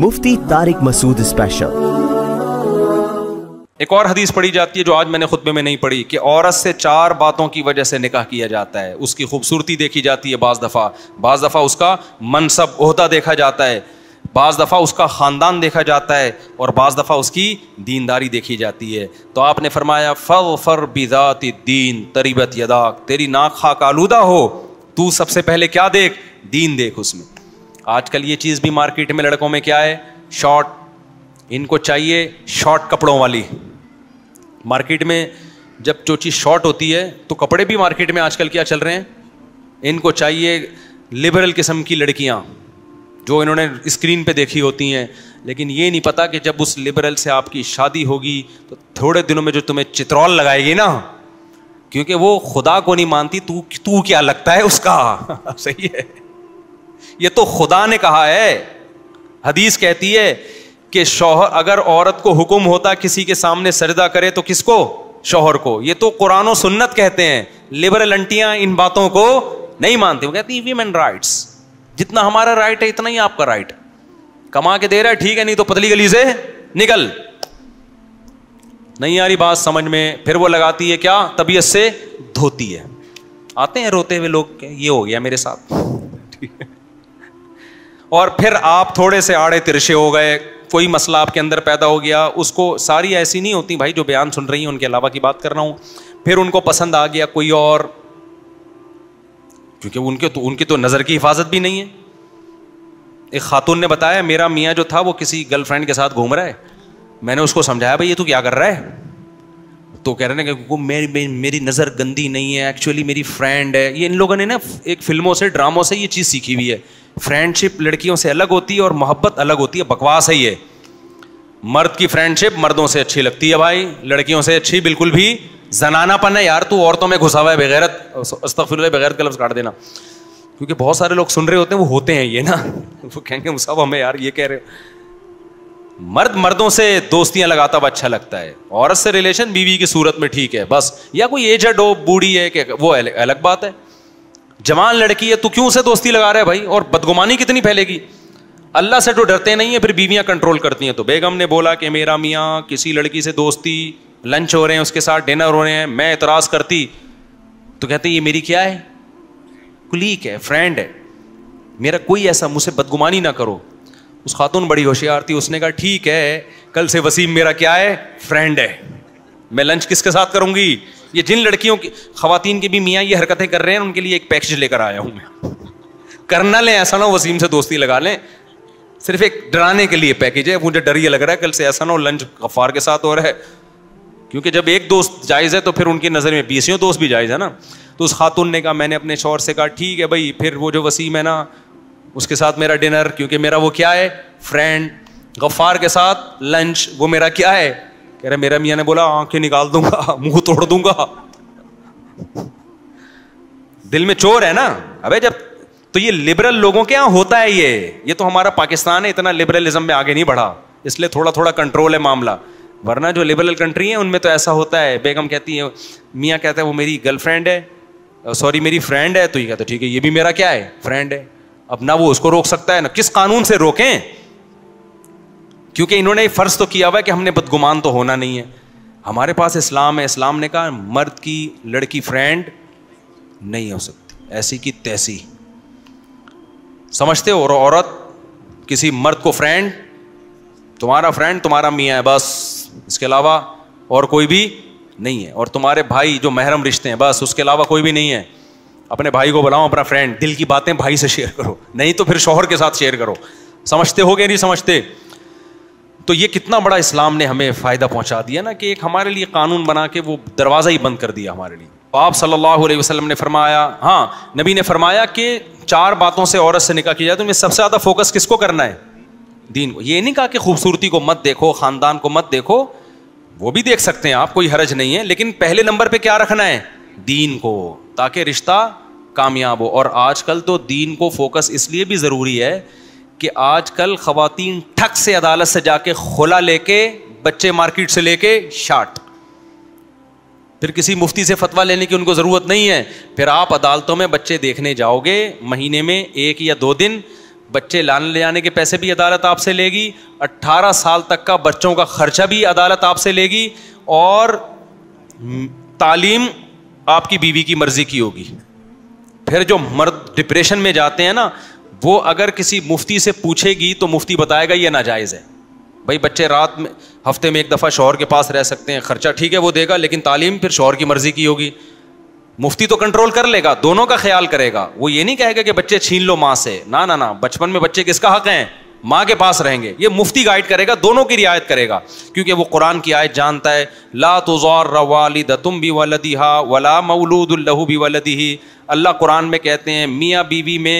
मुफ्ती Tariq Masood special एक और हदीस पढ़ी जाती है जो आज मैंने खुतबे में नहीं पढ़ी कि औरत से चार बातों की वजह से निकाह किया जाता है उसकी खूबसूरती देखी जाती है बाज़ दफ़ा बाज़ दफ़ा उसका मनसब ओहदा देखा जाता है बाज़ दफ़ा उसका ख़ानदान देखा जाता है और बाज़ दफ़ा उसकी दीनदारी देखी जाती है तो आपने फरमाया फ़र फ़र बिजात दीन तरीबत यदाक तेरी नाक खाक आलूदा हो तू सबसे पहले क्या देख दीन देख उसमें आजकल ये चीज़ भी मार्केट में लड़कों में क्या है शॉर्ट इनको चाहिए शॉर्ट कपड़ों वाली मार्केट में जब जो चीज़ शॉर्ट होती है तो कपड़े भी मार्केट में आजकल क्या चल रहे हैं इनको चाहिए लिबरल किस्म की लड़कियाँ जो इन्होंने स्क्रीन पे देखी होती हैं लेकिन ये नहीं पता कि जब उस लिबरल से आपकी शादी होगी तो थोड़े दिनों में जो तुम्हें चित्रौल लगाएगी ना क्योंकि वो खुदा को नहीं मानती तू तू क्या लगता है उसका सही है ये तो खुदा ने कहा है हदीस कहती है कि शोहर अगर औरत को हुक्म होता किसी के सामने सरदा करे तो किसको शोहर को ये तो कुरान और सुन्नत कहते हैं लिबरल अंटियां इन बातों को नहीं मानती वो कहती वीमेन राइट्स जितना हमारा राइट है इतना ही आपका राइट कमा के दे रहा है ठीक है नहीं तो पतली गली से निकल नहीं आ रही बात समझ में फिर वो लगाती है क्या तबीयत से धोती है आते हैं रोते हुए लोग ये हो गया मेरे साथ ठीक है और फिर आप थोड़े से आड़े तिरछे हो गए कोई मसला आपके अंदर पैदा हो गया उसको सारी ऐसी नहीं होती भाई जो बयान सुन रही हैं उनके अलावा की बात कर रहा हूँ फिर उनको पसंद आ गया कोई और क्योंकि उनके तो उनकी तो नज़र की हिफाजत भी नहीं है एक खातून ने बताया मेरा मियाँ जो था वो किसी गर्लफ्रेंड के साथ घूम रहा है मैंने उसको समझाया भाई ये तू क्या कर रहा है तो कह रहे हैं कि मेरी मेरी, मेरी नज़र गंदी नहीं है एक्चुअली मेरी फ्रेंड है ये इन लोगों ने ना एक फिल्मों से ड्रामों से ये चीज़ सीखी हुई है फ्रेंडशिप लड़कियों से अलग होती है और मोहब्बत अलग होती है बकवास है ये मर्द की फ्रेंडशिप मर्दों से अच्छी लगती है भाई लड़कियों से अच्छी बिल्कुल भी जनानापन है यार तू औरतों में घुसा हुआ है बगैरत अस्तफिर बगैरत का लफ्ज़ काट देना क्योंकि बहुत सारे लोग सुन रहे होते हैं वो होते हैं ये ना वो कहेंगे मुसाब हमें यार ये कह रहे हो मर्द मर्दों से दोस्तियां लगाता हुआ अच्छा लगता है औरत से रिलेशन बीवी की सूरत में ठीक है बस या कोई एजड हो बूढ़ी है कि वो अलग बात है जवान लड़की है तू क्यों उसे दोस्ती लगा रहा है भाई और बदगुमानी कितनी फैलेगी अल्लाह से तो डरते नहीं है फिर बीवियां कंट्रोल करती हैं तो बेगम ने बोला कि मेरा मियाँ किसी लड़की से दोस्ती लंच हो रहे हैं उसके साथ डिनर हो रहे हैं मैं इतराज़ करती तो कहते ये मेरी क्या है कुलीक है फ्रेंड है मेरा कोई ऐसा मुझसे बदगुमानी ना करो उस खातून बड़ी होशियार थी उसने कहा ठीक है कल से वसीम मेरा क्या है फ्रेंड है मैं लंच किसके साथ करूंगी ये जिन लड़कियों की खातन की भी मियाँ ये हरकतें कर रहे हैं उनके लिए एक पैकेज लेकर आया हूँ मैं करना लें ऐसा ना वसीम से दोस्ती लगा लें सिर्फ एक डराने के लिए पैकेज है मुझे डर ये लग रहा है कल से ऐसा ना लंच गफ्फार के साथ हो रहा है क्योंकि जब एक दोस्त जायज़ है तो फिर उनकी नज़र में बीसियों दोस्त भी जायज़ है ना तो उस खातून ने कहा मैंने अपने शोर से कहा ठीक है भाई फिर वो जो वसीम है ना उसके साथ मेरा डिनर क्योंकि मेरा वो क्या है फ्रेंड गफ्फार के साथ लंच वो मेरा क्या है कह रहे मेरा मियाँ ने बोला आंखें निकाल दूंगा मुंह तोड़ दूंगा दिल में चोर है ना अबे जब तो ये लिबरल लोगों के यहां होता है ये ये तो हमारा पाकिस्तान है इतना लिबरलिज्म में आगे नहीं बढ़ा इसलिए थोड़ा थोड़ा कंट्रोल है मामला वरना जो लिबरल कंट्री है उनमें तो ऐसा होता है बेगम कहती है मियाँ कहता है वो मेरी गर्लफ्रेंड है सॉरी मेरी फ्रेंड है तो ये कहता ठीक है ये भी मेरा क्या है फ्रेंड है अब ना वो उसको रोक सकता है ना किस कानून से रोकें क्योंकि इन्होंने फ़र्ज़ तो किया हुआ है कि हमने बदगुमान तो होना नहीं है हमारे पास इस्लाम है इस्लाम ने कहा मर्द की लड़की फ्रेंड नहीं हो सकती ऐसी की तैसी समझते हो और औरत किसी मर्द को फ्रेंड तुम्हारा फ्रेंड तुम्हारा मियाँ है बस इसके अलावा और कोई भी नहीं है और तुम्हारे भाई जो महरम रिश्ते हैं बस उसके अलावा कोई भी नहीं है अपने भाई को बुलाओ अपना फ्रेंड दिल की बातें भाई से शेयर करो नहीं तो फिर शोहर के साथ शेयर करो समझते हो गए नहीं समझते तो ये कितना बड़ा इस्लाम ने हमें फ़ायदा पहुंचा दिया ना कि एक हमारे लिए कानून बना के वो दरवाज़ा ही बंद कर दिया हमारे लिए आप सल्लल्लाहु अलैहि वसल्लम ने फरमाया हाँ नबी ने फरमाया कि चार बातों से औरत से निकाह किया जाए तो सबसे ज़्यादा फोकस किसको करना है दीन को ये नहीं कहा कि खूबसूरती को मत देखो ख़ानदान को मत देखो वो भी देख सकते हैं आप कोई हरज नहीं है लेकिन पहले नंबर पर क्या रखना है दीन को ताकि रिश्ता कामयाब हो और आजकल तो दीन को फोकस इसलिए भी ज़रूरी है कि आजकल खातन ठक से अदालत से जाके खोला लेके बच्चे मार्केट से लेके शार्ट फिर किसी मुफ्ती से फतवा लेने की उनको ज़रूरत नहीं है फिर आप अदालतों में बच्चे देखने जाओगे महीने में एक या दो दिन बच्चे लाने ले जाने के पैसे भी अदालत आपसे लेगी 18 साल तक का बच्चों का खर्चा भी अदालत आपसे लेगी और तालीम आपकी बीवी की मर्ज़ी की होगी फिर जो मर्द डिप्रेशन में जाते हैं ना वो अगर किसी मुफ्ती से पूछेगी तो मुफ्ती बताएगा ये नाजायज़ है भाई बच्चे रात में हफ्ते में एक दफ़ा शोहर के पास रह सकते हैं ख़र्चा ठीक है वो देगा लेकिन तालीम फिर शोहर की मर्ज़ी की होगी मुफ्ती तो कंट्रोल कर लेगा दोनों का ख्याल करेगा वो ये नहीं कहेगा कि बच्चे छीन लो माँ से ना ना ना बचपन में बच्चे किसका हक हैं माँ के पास रहेंगे ये मुफ्ती गाइड करेगा दोनों की रियायत करेगा क्योंकि वो कुरान की आयत जानता है ला तुजार रवाली दतुम भी वलदी हा वला मऊलूदुल्लहू भी वलदी ही अल्लाह कुरान में कहते हैं मियाँ बीवी में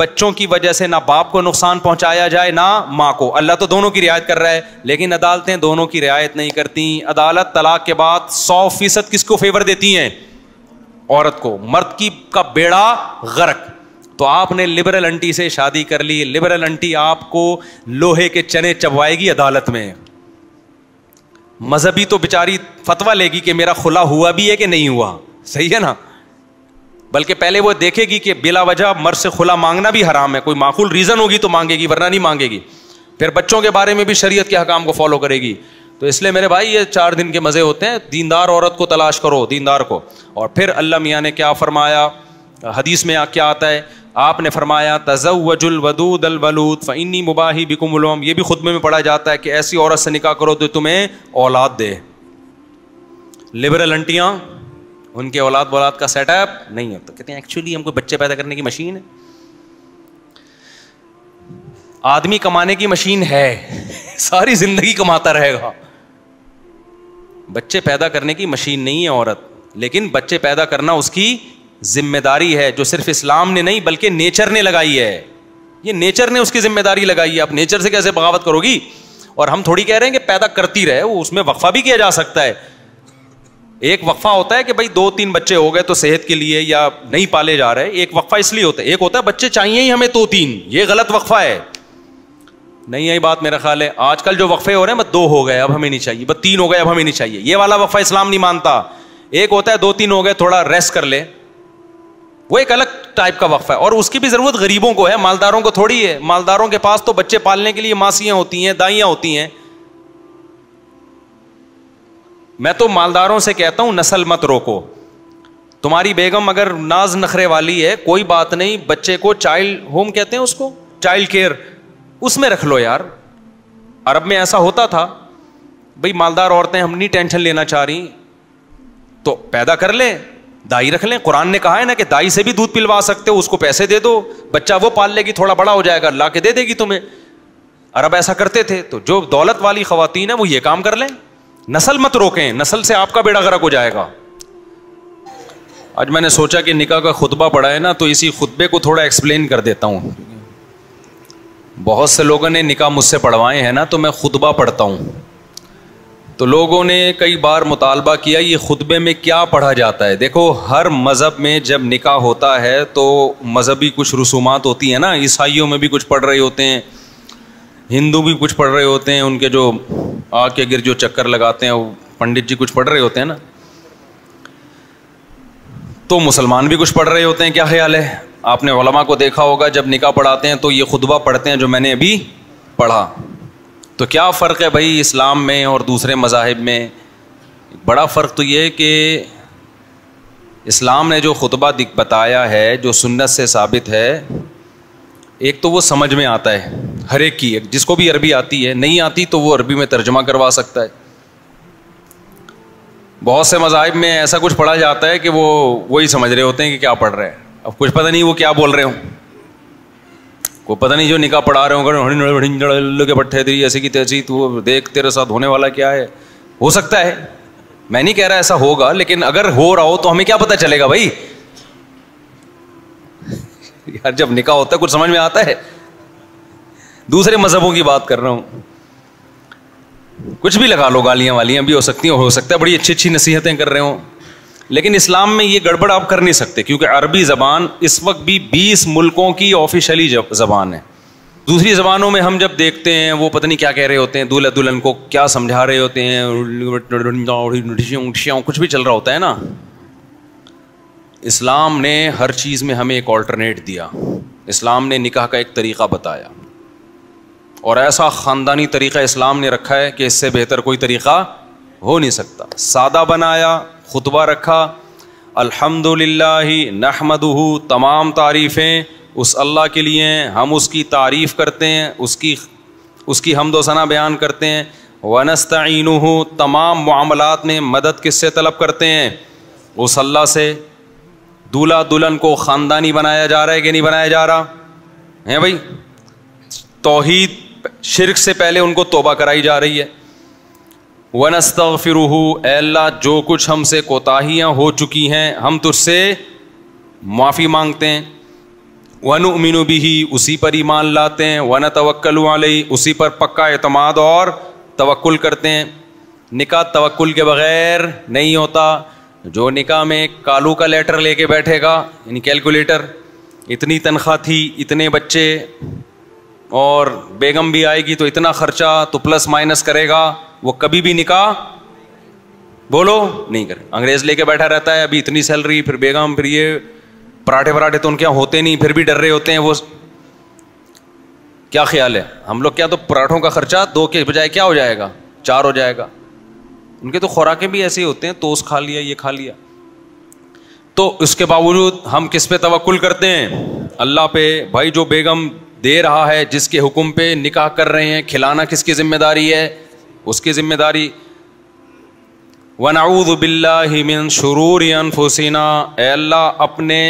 बच्चों की वजह से ना बाप को नुकसान पहुंचाया जाए ना माँ को अल्लाह तो दोनों की रियायत कर रहा है लेकिन अदालतें दोनों की रियायत नहीं करती अदालत तलाक के बाद सौ फीसद किसको फेवर देती है औरत को मर्द की का बेड़ा गर्क तो आपने लिबरल अंटी से शादी कर ली लिबरल अंटी आपको लोहे के चने चबवाएगी अदालत में मजहबी तो बेचारी फतवा लेगी कि मेरा खुला हुआ भी है कि नहीं हुआ सही है ना बल्कि पहले वो देखेगी कि बिला वजह मर से खुला मांगना भी हराम है कोई माकूल रीज़न होगी तो मांगेगी वरना नहीं मांगेगी फिर बच्चों के बारे में भी शरीयत के हकाम को फॉलो करेगी तो इसलिए मेरे भाई ये चार दिन के मज़े होते हैं दीनदार औरत को तलाश करो दीनदार को और फिर अल्लाह मियाँ ने क्या फरमाया हदीस में क्या आता है आपने फरमाया तजवजुल वदूद अल वलूद फैनी मुबाही बिकुमलम ये भी खुद में पढ़ा जाता है कि ऐसी औरत से निका करो तो तुम्हें औलाद दे लिबरल अंटियाँ उनके औलाद वौलाद का सेटअप नहीं है तो कहते हैं एक्चुअली हमको बच्चे पैदा करने की मशीन है आदमी कमाने की मशीन है सारी जिंदगी कमाता रहेगा बच्चे पैदा करने की मशीन नहीं है औरत लेकिन बच्चे पैदा करना उसकी जिम्मेदारी है जो सिर्फ इस्लाम ने नहीं बल्कि नेचर ने लगाई है ये नेचर ने उसकी जिम्मेदारी लगाई है आप नेचर से कैसे बगावत करोगी और हम थोड़ी कह रहे हैं कि पैदा करती रहे वो उसमें वक्फा भी किया जा सकता है एक वक्फा होता है कि भाई दो तीन बच्चे हो गए तो सेहत के लिए या नहीं पाले जा रहे एक वक्फा इसलिए होता है एक होता है बच्चे चाहिए ही हमें दो तीन ये गलत वक्फा है नहीं यही बात मेरा ख्याल है आजकल जो वक्फे हो रहे हैं बस दो हो गए अब हमें नहीं चाहिए बस तीन हो गए अब हमें नहीं चाहिए ये वाला वफ़ा इस्लाम नहीं मानता एक होता है दो तीन हो गए थोड़ा रेस्ट कर ले वो एक अलग टाइप का वक्फा है और उसकी भी ज़रूरत गरीबों को है मालदारों को थोड़ी है मालदारों के पास तो बच्चे पालने के लिए मासियां होती हैं दाइयाँ होती हैं मैं तो मालदारों से कहता हूं नस्ल मत रोको तुम्हारी बेगम अगर नाज नखरे वाली है कोई बात नहीं बच्चे को चाइल्ड होम कहते हैं उसको चाइल्ड केयर उसमें रख लो यार अरब में ऐसा होता था भाई मालदार औरतें हम नहीं टेंशन लेना चाह रही तो पैदा कर लें दाई रख लें कुरान ने कहा है ना कि दाई से भी दूध पिलवा सकते हो उसको पैसे दे दो बच्चा वो पाल लेगी थोड़ा बड़ा हो जाएगा ला के दे देगी तुम्हें अरब ऐसा करते थे तो जो दौलत वाली खातन है वो ये काम कर लें नसल मत रोकें नसल से आपका बेड़ा गर्क हो जाएगा आज मैंने सोचा कि निका का खुतबा पड़ा है ना तो इसी खुतबे को थोड़ा एक्सप्लेन कर देता हूँ बहुत से लोगों ने निका मुझसे पढ़वाए हैं ना तो मैं खुतबा पढ़ता हूँ तो लोगों ने कई बार मुतालबा किया ये खुतबे में क्या पढ़ा जाता है देखो हर मज़हब में जब निका होता है तो मज़हबी कुछ रसूमात होती हैं ना ईसाइयों में भी कुछ पढ़ रहे होते हैं हिंदू भी कुछ पढ़ रहे होते हैं उनके जो आग के गिर जो चक्कर लगाते हैं वो पंडित जी कुछ पढ़ रहे होते हैं ना तो मुसलमान भी कुछ पढ़ रहे होते हैं क्या ख्याल है आपने वलमा को देखा होगा जब निका पढ़ाते हैं तो ये खुतबा पढ़ते हैं जो मैंने अभी पढ़ा तो क्या फ़र्क है भाई इस्लाम में और दूसरे मजाहब में बड़ा फ़र्क तो ये है कि इस्लाम ने जो खुतबा बताया है जो सुन्नत से साबित है एक तो वो समझ में आता है हर एक की जिसको भी अरबी आती है नहीं आती तो वो अरबी में तर्जमा करवा सकता है बहुत से मजाहब में ऐसा कुछ पढ़ा जाता है कि वो वही समझ रहे होते हैं कि क्या पढ़ रहे हैं अब कुछ पता नहीं वो क्या बोल रहे हो को पता नहीं जो निकाह पढ़ा रहे होंगे के पट्टे तेरी ऐसे की तेजी तू देख तेरे साथ होने वाला क्या है हो सकता है मैं नहीं कह रहा ऐसा होगा लेकिन अगर हो रहा हो तो हमें क्या पता चलेगा भाई यार जब निकाह होता है कुछ समझ में आता है दूसरे मजहबों की बात कर रहा हूं कुछ भी लगा लो गालियां वालियां भी हो सकती हैं हो सकता है बड़ी अच्छी अच्छी नसीहतें कर रहे हो लेकिन इस्लाम में ये गड़बड़ आप कर नहीं सकते क्योंकि अरबी ज़बान इस वक्त भी बीस मुल्कों की ऑफिशली ज़बान है दूसरी ज़बानों में हम जब देखते हैं वो पता नहीं क्या कह रहे होते हैं दूल्हा दुल्हन को क्या समझा रहे होते हैं कुछ भी चल रहा होता है ना इस्लाम ने हर चीज़ में हमें एक ऑल्टरनेट दिया इस्लाम ने निकाह का एक तरीक़ा बताया और ऐसा ख़ानदानी तरीक़ा इस्लाम ने रखा है कि इससे बेहतर कोई तरीक़ा हो नहीं सकता सादा बनाया खुतबा रखा अल्हम्दुलिल्लाह नहमदहू तमाम तारीफ़ें उस अल्लाह के लिए हैं हम उसकी तारीफ़ करते हैं उसकी उसकी हमदोसना बयान करते हैं वनस्तीन तमाम मामलात में मदद किससे तलब करते हैं उस अल्लाह से दूल्हा दुल्हन को ख़ानदानी बनाया जा रहा है कि नहीं बनाया जा रहा है भाई तोहीद शिरक से पहले उनको तोबा कराई जा रही है वनस्त फिर एल्ला जो कुछ हमसे कोताहियाँ हो चुकी हैं हम तुझसे माफ़ी मांगते हैं वन उमिन भी उसी पर ईमान लाते हैं वन तवक्ल वाली उसी पर पक्का अतमाद और तवक्ल करते हैं निका तवक्ल के बग़ैर नहीं होता जो निकाह में कालू का लेटर लेके बैठेगा यानी कैलकुलेटर इतनी तनख्वाह थी इतने बच्चे और बेगम भी आएगी तो इतना खर्चा तो प्लस माइनस करेगा वो कभी भी निकाह बोलो नहीं करे अंग्रेज लेके बैठा रहता है अभी इतनी सैलरी फिर बेगम फिर ये पराठे पराठे तो उनके यहाँ होते नहीं फिर भी डर रहे होते हैं वो क्या ख्याल है हम लोग क्या तो पराठों का खर्चा दो के बजाय क्या हो जाएगा चार हो जाएगा उनके तो खुराकें भी ऐसे ही होते हैं तोस खा लिया ये खा लिया तो उसके बावजूद हम किस पे तवक्ल करते हैं अल्लाह पे भाई जो बेगम दे रहा है जिसके हुक्म पे निकाह कर रहे हैं खिलाना किसकी जिम्मेदारी है उसकी जिम्मेदारी बिल्लान शुरूर अनफोसिना अल्लाह अपने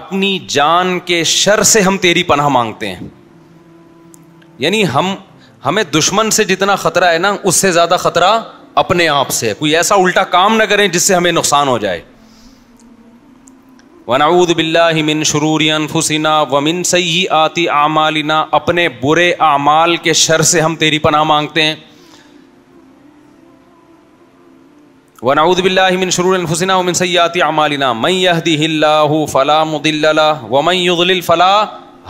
अपनी जान के शर से हम तेरी पनाह मांगते हैं यानी हम हमें दुश्मन से जितना ख़तरा है ना उससे ज़्यादा ख़तरा अपने आप से कोई ऐसा उल्टा काम ना करें जिससे हमें नुकसान हो जाए वनाऊद बिल्लामिन शरूरियन फुसिना मिन सही आती आमालिना अपने बुरे आमाल के शर से हम तेरी पनाह मांगते हैं वनाऊद बिल्लामिन शरूरन फुसिना वमिन सही आती आमालिना मई यहदी हिल्लाहू फ़ला मुदिल्ला वमई युदलिल फ़ला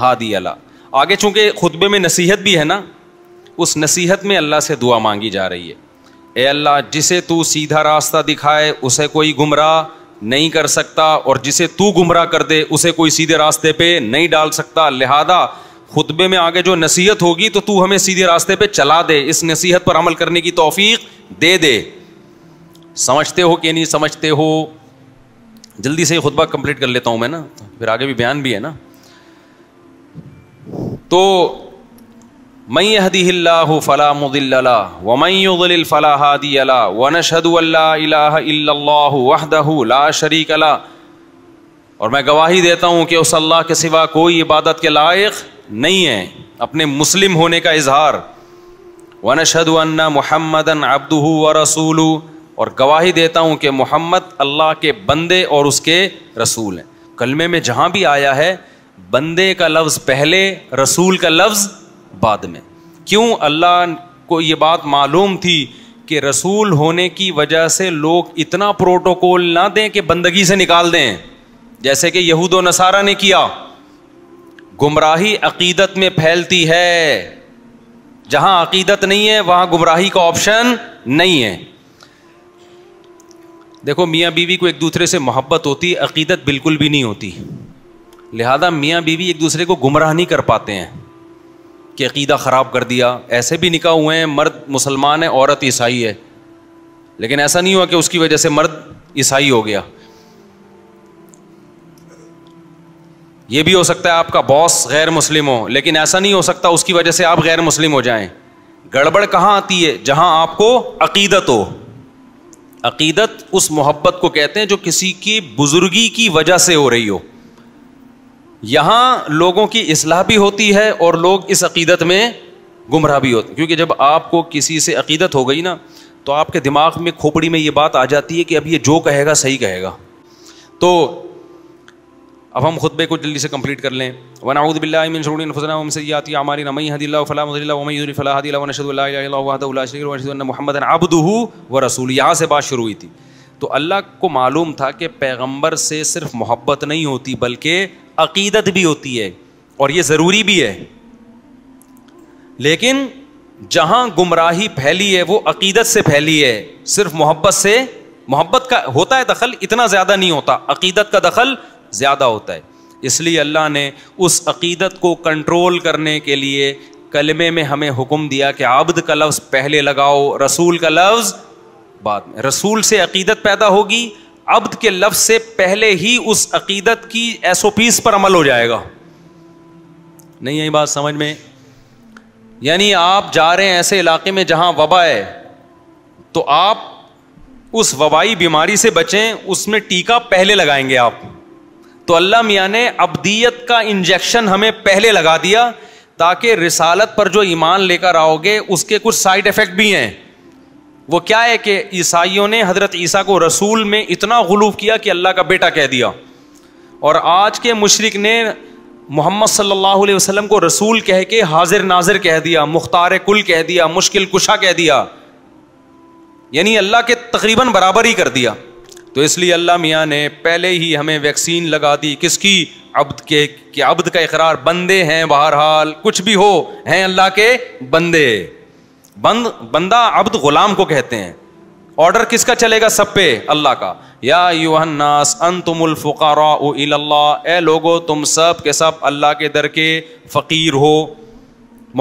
हादी अला आगे चूंकि खुतबे में नसीहत भी है ना उस नसीहत में अल्लाह से दुआ मांगी जा रही है ए अल्लाह जिसे तू सीधा रास्ता दिखाए उसे कोई गुमराह नहीं कर सकता और जिसे तू गुमराह कर दे उसे कोई सीधे रास्ते पे नहीं डाल सकता लिहाजा खुतबे में आगे जो नसीहत होगी तो तू हमें सीधे रास्ते पे चला दे इस नसीहत पर अमल करने की तोफीक दे दे समझते हो कि नहीं समझते हो जल्दी से खुतबा कंप्लीट कर लेता हूं मैं ना फिर आगे भी बयान भी है ना तो मई हदील्ला फ़ला मुदिल्ला व मई फ़ला हादीला व नशदल्ला वहदहू ला शरीक ला और मैं गवाही देता हूँ कि उस अल्लाह के सिवा कोई इबादत के लायक नहीं है अपने मुस्लिम होने का इजहार व नशदन्ना महमदन अब्दू व रसूल और गवाही देता हूँ कि मोहम्मद अल्लाह के बंदे और उसके रसूल हैं कलमे में जहाँ भी आया है बंदे का लफ्ज़ पहले रसूल का लफ्ज़ बाद में क्यों अल्लाह को ये बात मालूम थी कि रसूल होने की वजह से लोग इतना प्रोटोकॉल ना दें कि बंदगी से निकाल दें जैसे कि यहूद नसारा ने किया गुमराही अकीदत में फैलती है जहां अकीदत नहीं है वहां गुमराही का ऑप्शन नहीं है देखो मियाँ बीवी को एक दूसरे से मोहब्बत होती अकीदत बिल्कुल भी नहीं होती लिहाजा मियाँ बीवी एक दूसरे को गुमराह नहीं कर पाते हैं कि अकीदा ख़राब कर दिया ऐसे भी निकाह हुए हैं मर्द मुसलमान है औरत ईसाई है लेकिन ऐसा नहीं हुआ कि उसकी वजह से मर्द ईसाई हो गया ये भी हो सकता है आपका बॉस गैर मुस्लिम हो लेकिन ऐसा नहीं हो सकता उसकी वजह से आप गैर मुस्लिम हो जाएं गड़बड़ कहाँ आती है जहाँ आपको अकीदत हो अकीदत उस मोहब्बत को कहते हैं जो किसी की बुजुर्गी की वजह से हो रही हो यहाँ लोगों की असलाह भी होती है और लोग इस अकीदत में गुमराह भी होते क्योंकि जब आपको किसी से अकीदत हो गई ना तो आपके दिमाग में खोपड़ी में ये बात आ जाती है कि अब ये जो कहेगा सही कहेगा तो अब हम खुतबे को जल्दी से कंप्लीट कर लें वनाउदबिल्लाफ़ुसना सयाती हमारी नमई हदील फ़लामदी फ़लाहदी व रसूल यहाँ से बात शुरू हुई थी तो अल्लाह को मालूम था कि पैगंबर से सिर्फ मोहब्बत नहीं होती बल्कि अकीदत भी होती है और यह ज़रूरी भी है लेकिन जहां गुमराही फैली है वो अकीदत से फैली है सिर्फ मोहब्बत से मोहब्बत का होता है दखल इतना ज़्यादा नहीं होता अकीदत का दखल ज़्यादा होता है इसलिए अल्लाह ने उस अकीदत को कंट्रोल करने के लिए कलमे में हमें हुक्म दिया कि आबद का लफ्ज़ पहले लगाओ रसूल का लफ्ज़ बाद में रसूल से अकीदत पैदा होगी अब्द के लफ्ज से पहले ही उस अकीदत की एस ओ पीस पर अमल हो जाएगा नहीं यही बात समझ में यानी आप जा रहे हैं ऐसे इलाके में जहां वबा है तो आप उस वबाई बीमारी से बचें उसमें टीका पहले लगाएंगे आप तो अल्लाह मियाँ ने अबदियत का इंजेक्शन हमें पहले लगा दिया ताकि रिसालत पर जो ईमान लेकर आओगे उसके कुछ साइड इफ़ेक्ट भी हैं वो क्या है कि ईसाइयों ने हजरत ईसा को रसूल में इतना गलूफ किया कि अल्लाह का बेटा कह दिया और आज के मुशरक ने मोहम्मद सल्लल्लाहु अलैहि वसल्लम को रसूल कह के हाजिर नाजिर कह दिया मुख्तार कुल कह दिया मुश्किल कुशा कह दिया यानी अल्लाह के तकरीबन बराबर ही कर दिया तो इसलिए अल्लाह मियाँ ने पहले ही हमें वैक्सीन लगा दी किसकी अब्द के कि अब्द का इकरार बंदे हैं बहरहाल कुछ भी हो हैं अल्लाह के बंदे बंद बंदा अब्द गुलाम को कहते हैं ऑर्डर किसका चलेगा सब पे अल्लाह का या यूहन्नास अनतुमुल फुकारा ए लोगो तुम सब के सब अल्लाह के दर के फ़कीर हो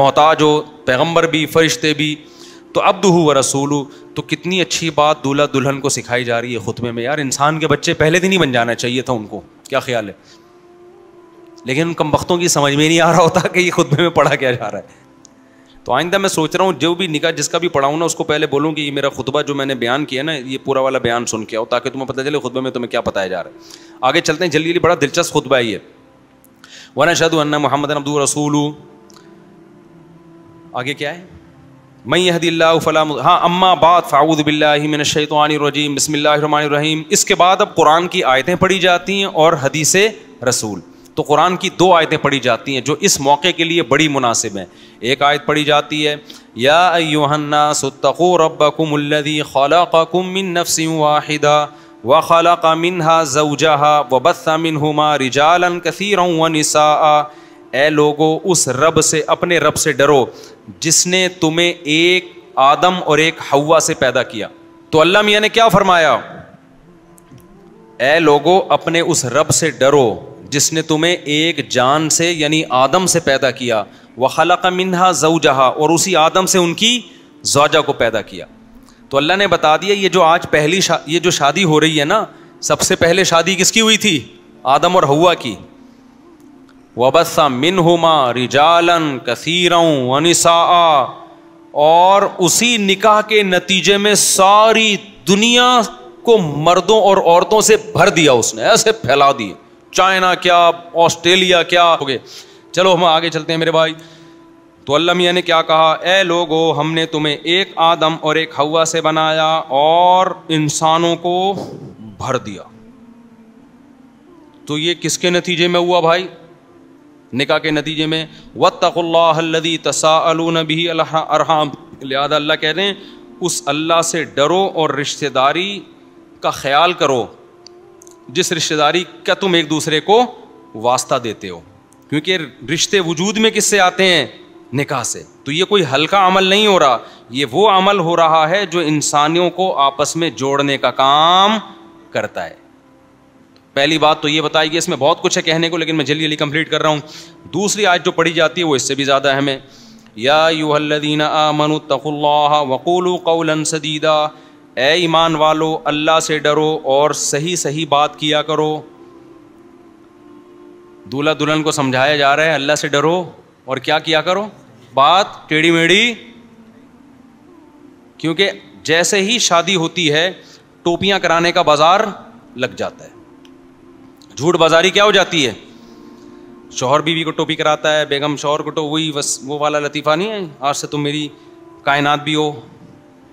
मोहताज हो पैगम्बर भी फरिश्ते भी तो अब्द हु व रसूलू तो कितनी अच्छी बात दूल्हा दुल्हन को सिखाई जा रही है खुतबे में यार इंसान के बच्चे पहले दिन ही बन जाना चाहिए था उनको क्या ख्याल है लेकिन उन कम वक्तों की समझ में नहीं आ रहा होता कि ये खुतबे में पढ़ा क्या जा रहा है तो आइंदा मैं सोच रहा हूँ जो भी निकाह जिसका भी पढ़ाऊँ ना उसको पहले बोलूँ कि ये मेरा खुतबा जो मैंने बयान किया ना ये पूरा वाला बयान सुन के आओ ताकि तुम्हें पता चले खुतबे में तुम्हें क्या बताया जा रहा है आगे चलते हैं जल्दी जल्दी बड़ा दिलचस्प खुतबा ये वन शद मोहम्मद अब्दू रसूल आगे क्या है मई यहदील्ला फ़लाम हाँ अम्मा बात फाउद फ़ाऊद बिल्लाशैतवानरजीम बसमिल्लाम इसके बाद अब कुरान की आयतें पढ़ी जाती हैं और हदीस रसूल तो कुरान की दो आयतें पढ़ी जाती हैं जो इस मौके के लिए बड़ी मुनासिब हैं एक आयत पढ़ी जाती है या योहन्ना सतखो रबकुमदी खलाकुमिन नफसी वाहिदा व खलक मिनहा जऊजहा वबस्सा मिनहुमा रिजालन कसीर वनिसा ए लोगो उस रब से अपने रब से डरो जिसने तुम्हें एक आदम और एक हवा से पैदा किया तो अल्लाह मियाँ ने क्या फरमाया ए लोगो अपने उस रब से डरो जिसने तुम्हें एक जान से यानी आदम से पैदा किया व खलक मिनहा जऊजहा और उसी आदम से उनकी जौजा को पैदा किया तो अल्लाह ने बता दिया ये जो आज पहली ये जो शादी हो रही है ना सबसे पहले शादी किसकी हुई थी आदम और हवा की वबसा मिन हुमा रिजालन कसीरों और उसी निकाह के नतीजे में सारी दुनिया को मर्दों और औरतों से भर दिया उसने ऐसे फैला दिए चाइना क्या ऑस्ट्रेलिया क्या हो गए चलो हम आगे चलते हैं मेरे भाई तो अल्लाह मियाँ ने क्या कहा ए लोगो हमने तुम्हें एक आदम और एक हवा से बनाया और इंसानों को भर दिया तो ये किसके नतीजे में हुआ भाई निका के नतीजे में वत्तल्लादी तसाअलनबी अरहम लिहाजा अल्लाह कह रहे हैं उस अल्लाह से डरो और रिश्तेदारी का ख्याल करो जिस रिश्तेदारी का तुम एक दूसरे को वास्ता देते हो क्योंकि रिश्ते वजूद में किससे आते हैं निकाह से तो ये कोई हल्का अमल नहीं हो रहा ये वो अमल हो रहा है जो इंसानियों को आपस में जोड़ने का काम करता है पहली बात तो ये बताएगी इसमें बहुत कुछ है कहने को लेकिन मैं जल्दी जल्दी कंप्लीट कर रहा हूँ दूसरी आज जो पढ़ी जाती है वो इससे भी ज़्यादा है हमें या यूहल्लदीन आमनु तकुल्ला वक़ुल सदीदा ए ईमान वालो अल्लाह से डरो और सही सही बात किया करो दूल्हा दुल्हन को समझाया जा रहा है अल्लाह से डरो और क्या किया करो बात टेढ़ी मेढ़ी क्योंकि जैसे ही शादी होती है टोपियां कराने का बाजार लग जाता है झूठ बाजारी क्या हो जाती है शोहर बीवी को टोपी कराता है बेगम शोहर को तो वही बस वो वाला लतीफ़ा नहीं है आज से तुम मेरी कायनात भी हो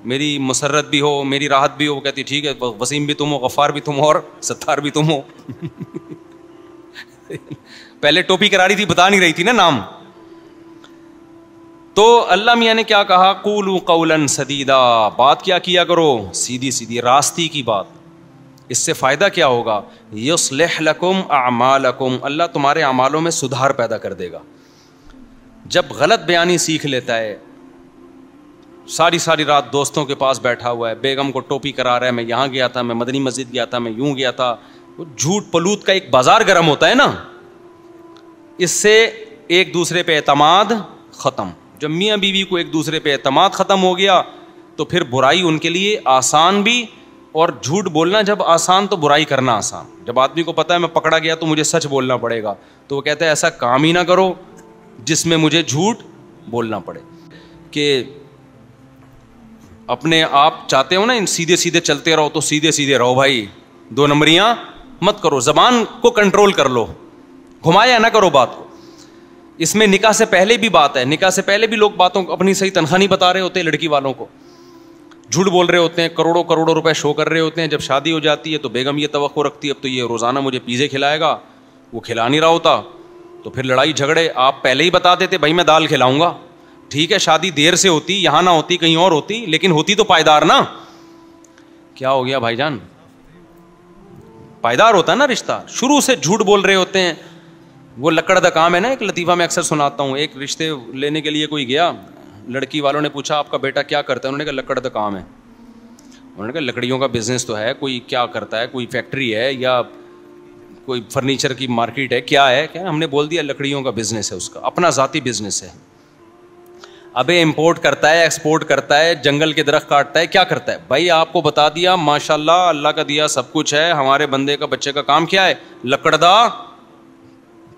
मेरी मसरत भी हो मेरी राहत भी हो वो कहती ठीक है वसीम भी तुम हो गफ़ार भी तुम हो और सत्तार भी तुम हो पहले टोपी करा रही थी बता नहीं रही थी ना नाम तो अल्लाह मियाँ ने क्या कहा कूलू कौलन सदीदा बात क्या किया करो सीधी सीधी रास्ती की बात इससे फ़ायदा क्या होगा यसलकुम आमालकुम अल्लाह तुम्हारे अमालों में सुधार पैदा कर देगा जब गलत बयानी सीख लेता है सारी सारी रात दोस्तों के पास बैठा हुआ है बेगम को टोपी करा रहा है मैं यहाँ गया था मैं मदनी मस्जिद गया था मैं यूं गया था वो झूठ पलूत का एक बाजार गर्म होता है ना इससे एक दूसरे पे एतमाद ख़त्म जब मियाँ बीवी को एक दूसरे पे एतमाद ख़त्म हो गया तो फिर बुराई उनके लिए आसान भी और झूठ बोलना जब आसान तो बुराई करना आसान जब आदमी को पता है मैं पकड़ा गया तो मुझे सच बोलना पड़ेगा तो वो कहते हैं ऐसा काम ही ना करो जिसमें मुझे झूठ बोलना पड़े कि अपने आप चाहते हो ना इन सीधे सीधे चलते रहो तो सीधे सीधे रहो भाई दो नंबरियां मत करो जबान को कंट्रोल कर लो घुमाया ना करो बात को इसमें निकाह से पहले भी बात है निकाह से पहले भी लोग बातों को अपनी सही तनख्वाह नहीं बता रहे होते लड़की वालों को झूठ बोल रहे होते हैं करोड़ों करोड़ों रुपए शो कर रहे होते हैं जब शादी हो जाती है तो बेगम ये तो रखती है अब तो ये रोज़ाना मुझे पीजे खिलाएगा वो खिला नहीं रहा होता तो फिर लड़ाई झगड़े आप पहले ही बता देते भाई मैं दाल खिलाऊंगा ठीक है शादी देर से होती यहां ना होती कहीं और होती लेकिन होती तो पायदार ना क्या हो गया भाईजान पायदार होता है ना रिश्ता शुरू से झूठ बोल रहे होते हैं वो लकड़ का काम है ना एक लतीफ़ा में अक्सर सुनाता हूँ एक रिश्ते लेने के लिए कोई गया लड़की वालों ने पूछा आपका बेटा क्या करता है उन्होंने कहा लकड़ का काम है उन्होंने कहा लकड़ियों का बिजनेस तो है कोई क्या करता है कोई फैक्ट्री है या कोई फर्नीचर की मार्केट है क्या है क्या हमने बोल दिया लकड़ियों का बिजनेस है उसका अपना जाति बिजनेस है अबे इंपोर्ट करता है एक्सपोर्ट करता है जंगल के दरख्त काटता है क्या करता है भाई आपको बता दिया माशाल्लाह अल्लाह का दिया सब कुछ है हमारे बंदे का बच्चे का काम क्या है लकड़दा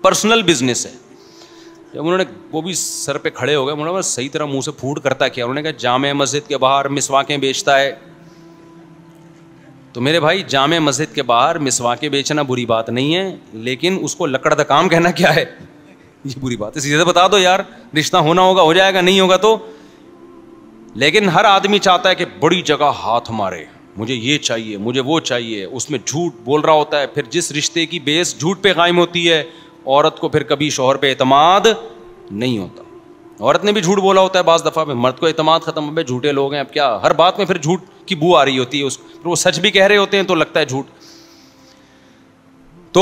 पर्सनल बिजनेस है जब उन्होंने वो भी सर पे खड़े हो गए उन्होंने सही तरह मुंह से फूट करता क्या उन्होंने कहा जाम मस्जिद के बाहर मिसवाकें बेचता है तो मेरे भाई जाम मस्जिद के बाहर मिसवाकें बेचना बुरी बात नहीं है लेकिन उसको लकड़दा काम कहना क्या है ये बुरी बात है सीधे बता दो यार रिश्ता होना होगा हो जाएगा नहीं होगा तो लेकिन हर आदमी चाहता है कि बड़ी जगह हाथ मारे मुझे ये चाहिए मुझे वो चाहिए उसमें झूठ बोल रहा होता है फिर जिस रिश्ते की बेस झूठ पे कायम होती है औरत को फिर कभी शोहर पे एतमाद नहीं होता औरत ने भी झूठ बोला होता है बाज़ दफ़ा में मर्द को एतमाद ख़त्म हो झूठे लोग हैं अब क्या हर बात में फिर झूठ की बू आ रही होती है उस फिर वो सच भी कह रहे होते हैं तो लगता है झूठ तो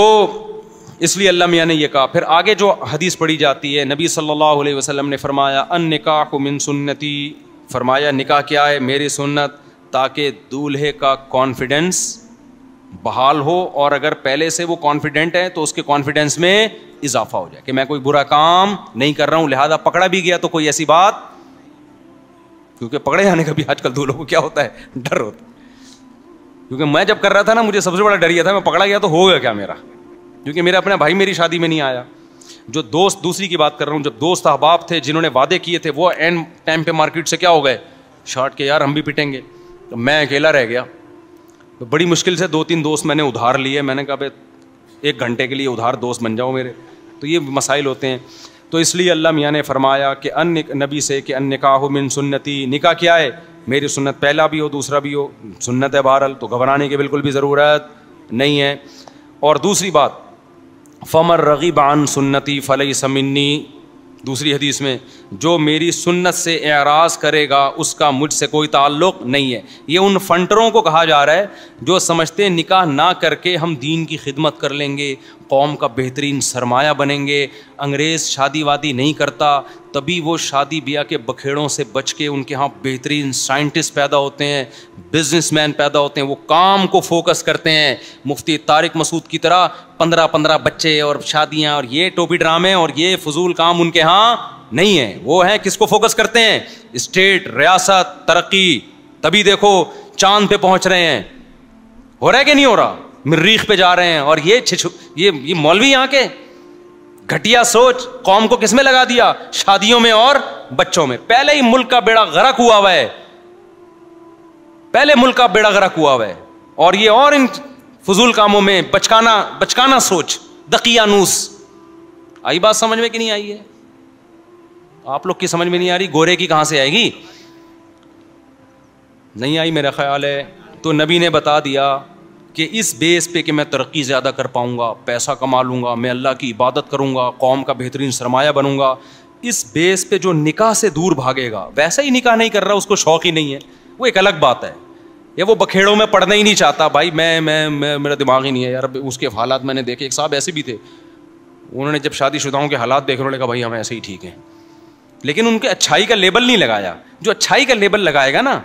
इसलिए अल्लाह मियाँ ने यह कहा फिर आगे जो हदीस पढ़ी जाती है नबी सल्लल्लाहु अलैहि वसल्लम ने फरमाया अन निकाह मिन सुन्नति फरमाया निका क्या है मेरी सुन्नत ताकि दूल्हे का कॉन्फिडेंस बहाल हो और अगर पहले से वो कॉन्फिडेंट है तो उसके कॉन्फिडेंस में इजाफा हो जाए कि मैं कोई बुरा काम नहीं कर रहा हूं लिहाजा पकड़ा भी गया तो कोई ऐसी बात क्योंकि पकड़े जाने का भी आजकल दूल्हों को क्या होता है डर होता है क्योंकि मैं जब कर रहा था ना मुझे सबसे बड़ा डर यह था मैं पकड़ा गया तो हो गया क्या मेरा क्योंकि मेरा अपना भाई मेरी शादी में नहीं आया जो दोस्त दूसरी की बात कर रहा हूँ जब दोस्त अहबाब थे जिन्होंने वादे किए थे वो एंड टाइम पे मार्केट से क्या हो गए शॉर्ट के यार हम भी पिटेंगे तो मैं अकेला रह गया तो बड़ी मुश्किल से दो तीन दोस्त मैंने उधार लिए मैंने कहा भाई एक घंटे के लिए उधार दोस्त बन जाओ मेरे तो ये मसाइल होते हैं तो इसलिए अल्लाह मियाँ ने फरमाया कि अन नबी से कि अन निकाह मिन सुन्नति निका क्या है मेरी सुन्नत पहला भी हो दूसरा भी हो सुन्नत है बहरल तो घबराने की बिल्कुल भी ज़रूरत नहीं है और दूसरी बात फ़मर रगीबान सुन्नति फ़लई समन्नी दूसरी हदीस में जो मेरी सुन्नत से एराज करेगा उसका मुझसे कोई ताल्लुक नहीं है ये उन फंटरों को कहा जा रहा है जो समझते निकाह ना करके हम दीन की खिदमत कर लेंगे कौम का बेहतरीन सरमाया बनेंगे अंग्रेज़ शादी वादी नहीं करता तभी वो शादी ब्याह के बखेड़ों से बच के उनके यहाँ बेहतरीन साइंटिस्ट पैदा होते हैं बिजनेसमैन पैदा होते हैं वो काम को फोकस करते हैं मुफ्ती तारिक मसूद की तरह पंद्रह पंद्रह बच्चे और शादियाँ और ये टोपी ड्रामे और ये फजूल काम उनके यहाँ नहीं है वो है किसको फोकस करते हैं स्टेट रियासत तरक्की तभी देखो चांद पे पहुंच रहे हैं हो रहा है कि नहीं हो रहा मरीख पे जा रहे हैं और ये छिछु ये ये मौलवी यहां के घटिया सोच कौम को किसमें लगा दिया शादियों में और बच्चों में पहले ही मुल्क का बेड़ा गरक हुआ हुआ है पहले मुल्क का बेड़ा गरक हुआ हुआ है और ये और इन फजूल कामों में बचकाना बचकाना सोच दकियानूस आई बात समझ में कि नहीं आई है आप लोग की समझ में नहीं आ रही गोरे की कहाँ से आएगी नहीं आई मेरा ख्याल है तो नबी ने बता दिया कि इस बेस पे कि मैं तरक्की ज़्यादा कर पाऊंगा पैसा कमा लूंगा मैं अल्लाह की इबादत करूंगा कौम का बेहतरीन सरमाया बनूंगा इस बेस पे जो निकाह से दूर भागेगा वैसा ही निकाह नहीं कर रहा उसको शौक़ ही नहीं है वो एक अलग बात है या वो बखेड़ों में पढ़ना ही नहीं चाहता भाई मैं मैं मैं मेरा दिमाग ही नहीं है यार उसके हालात मैंने देखे एक साहब ऐसे भी थे उन्होंने जब शादीशुदाओं के हालात देखे उन्होंने कहा भाई हम ऐसे ही ठीक हैं लेकिन उनके अच्छाई का लेबल नहीं लगाया जो अच्छाई का लेबल लगाएगा ना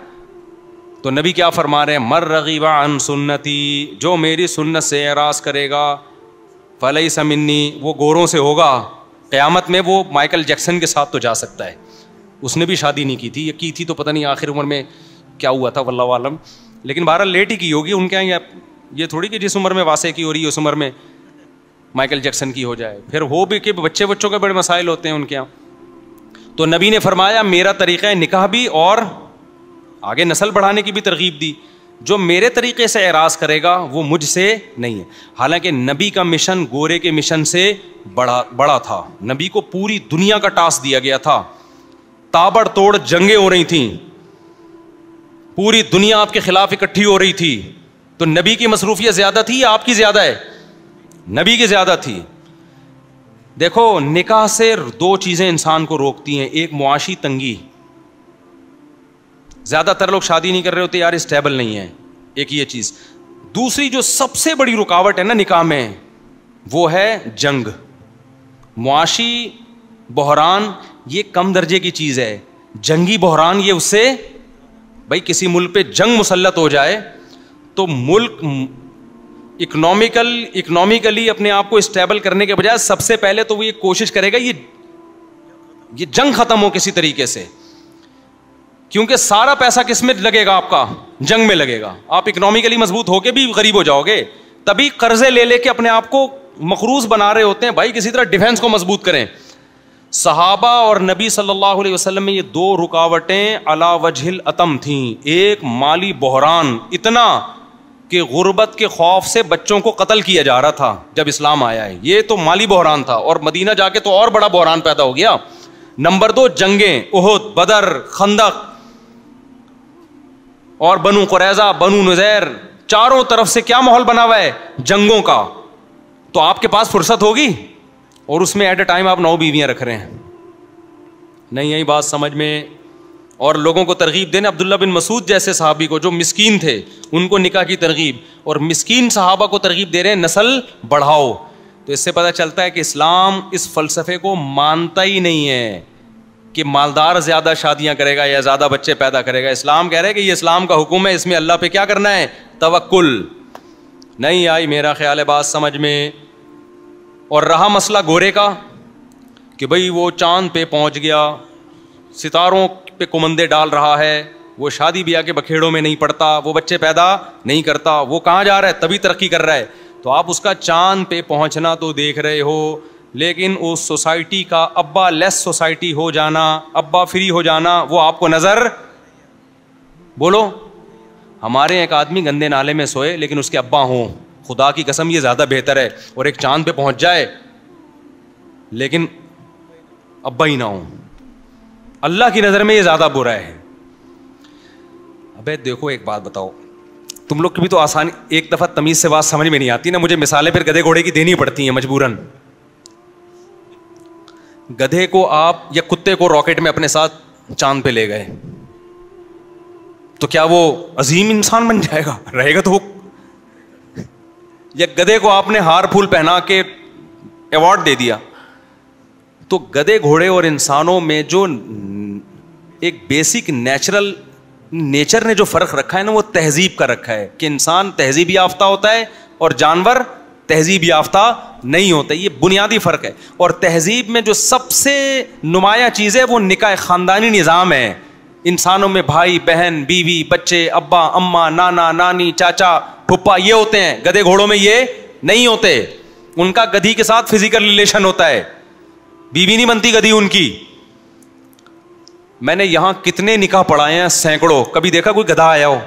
तो नबी क्या फरमा रहे हैं मर रगीबा अन सुन्नति जो मेरी सुन्नत से एराज करेगा फलई समिन्नी वो गोरों से होगा क़यामत में वो माइकल जैक्सन के साथ तो जा सकता है उसने भी शादी नहीं की थी या की थी तो पता नहीं आखिर उम्र में क्या हुआ था वल्ला आलम लेकिन बहरहाल लेट ही की होगी उनके यहाँ ये थोड़ी कि जिस उम्र में वासे की हो रही है उस उम्र में माइकल जैक्सन की हो जाए फिर हो भी कि बच्चे बच्चों के बड़े मसाइल होते हैं उनके यहाँ तो नबी ने फरमाया मेरा तरीक़ निकाह भी और आगे नस्ल बढ़ाने की भी तरगीब दी जो मेरे तरीके से एराज करेगा वो मुझसे नहीं है हालांकि नबी का मिशन गोरे के मिशन से बड़ा बड़ा था नबी को पूरी दुनिया का टास्क दिया गया था ताबड़ तोड़ जंगे हो रही थी पूरी दुनिया आपके खिलाफ इकट्ठी हो रही थी तो नबी की मसरूफियत ज़्यादा थी या आपकी ज़्यादा है नबी की ज़्यादा थी देखो निकाह से दो चीज़ें इंसान को रोकती हैं एक मुआशी तंगी ज़्यादातर लोग शादी नहीं कर रहे होते यार स्टेबल नहीं है एक ये चीज़ दूसरी जो सबसे बड़ी रुकावट है ना निकाह में वो है जंग मुआशी बहरान ये कम दर्जे की चीज़ है जंगी बहरान ये उससे भाई किसी मुल्क पे जंग मुसलत हो जाए तो मुल्क इकोनॉमिकल इकोनॉमिकली अपने आप को स्टेबल करने के बजाय सबसे पहले तो वो ये कोशिश करेगा ये ये जंग खत्म हो किसी तरीके से क्योंकि सारा पैसा किस में लगेगा आपका जंग में लगेगा आप इकोनॉमिकली मजबूत होके भी गरीब हो जाओगे तभी कर्जे ले लेके अपने आप को मखरूज बना रहे होते हैं भाई किसी तरह डिफेंस को मजबूत करें सहाबा और नबी सल्लल्लाहु अलैहि वसल्लम में ये दो रुकावटें अला वजहिल अतम थीं एक माली बहरान इतना कि गुर्बत के खौफ से बच्चों को कत्ल किया जा रहा था जब इस्लाम आया है ये तो माली बहरान था और मदीना जाके तो और बड़ा बहरान पैदा हो गया नंबर दो जंगें उहद बदर खंदक और बनु कुरैजा बनु नज़ैर चारों तरफ से क्या माहौल बना हुआ है जंगों का तो आपके पास फुर्सत होगी और उसमें एट ए टाइम आप नौ बीवियां रख रहे हैं नहीं यही बात समझ में और लोगों को तरगीब देने अब्दुल्ला बिन मसूद जैसे साहबी को जो मिसकीन थे उनको निकाह की तरगीब और मिसकीन साहबा को तरगीब दे रहे हैं नस्ल बढ़ाओ तो इससे पता चलता है कि इस्लाम इस फ़लसफ़े को मानता ही नहीं है कि मालदार ज़्यादा शादियाँ करेगा या ज़्यादा बच्चे पैदा करेगा इस्लाम कह रहे हैं कि ये इस्लाम का हुक्म है इसमें अल्लाह पे क्या करना है तवक्ल नहीं आई मेरा ख्याल है बात समझ में और रहा मसला गोरे का कि भाई वो चांद पे पहुंच गया सितारों पे कुमंदे डाल रहा है वो शादी ब्याह के बखेड़ों में नहीं पड़ता वो बच्चे पैदा नहीं करता वो कहाँ जा रहा है तभी तरक्की कर रहा है तो आप उसका चांद पे पहुँचना तो देख रहे हो लेकिन उस सोसाइटी का अब्बा लेस सोसाइटी हो जाना अब्बा फ्री हो जाना वो आपको नज़र बोलो हमारे एक आदमी गंदे नाले में सोए लेकिन उसके अब्बा हों खुदा की कसम ये ज़्यादा बेहतर है और एक चांद पे पहुंच जाए लेकिन अब्बा ही ना हों अल्लाह की नज़र में ये ज़्यादा बुरा है अबे देखो एक बात बताओ तुम लोग की भी तो आसानी एक दफ़ा तमीज़ से बात समझ में नहीं आती ना मुझे मिसालें फिर गधे घोड़े की देनी पड़ती है मजबूरन गधे को आप या कुत्ते को रॉकेट में अपने साथ चांद पे ले गए तो क्या वो अजीम इंसान बन जाएगा रहेगा तो वो या गधे को आपने हार फूल पहना के अवार्ड दे दिया तो गधे घोड़े और इंसानों में जो एक बेसिक नेचुरल नेचर ने जो फ़र्क रखा है ना वो तहजीब का रखा है कि इंसान तहजीब याफ्ता होता है और जानवर तहजीब याफ्ता नहीं होता ये बुनियादी फ़र्क है और तहजीब में जो सबसे नुमाया चीज़ है वो निकाय ख़ानदानी निज़ाम है इंसानों में भाई बहन बीवी बच्चे अब्बा अम्मा नाना नानी चाचा ठुप्पा ये होते हैं गधे घोड़ों में ये नहीं होते उनका गधी के साथ फिजिकल रिलेशन होता है बीवी नहीं बनती गधी उनकी मैंने यहां कितने निकाह पढ़ाए हैं सैकड़ों कभी देखा कोई गधा आया हो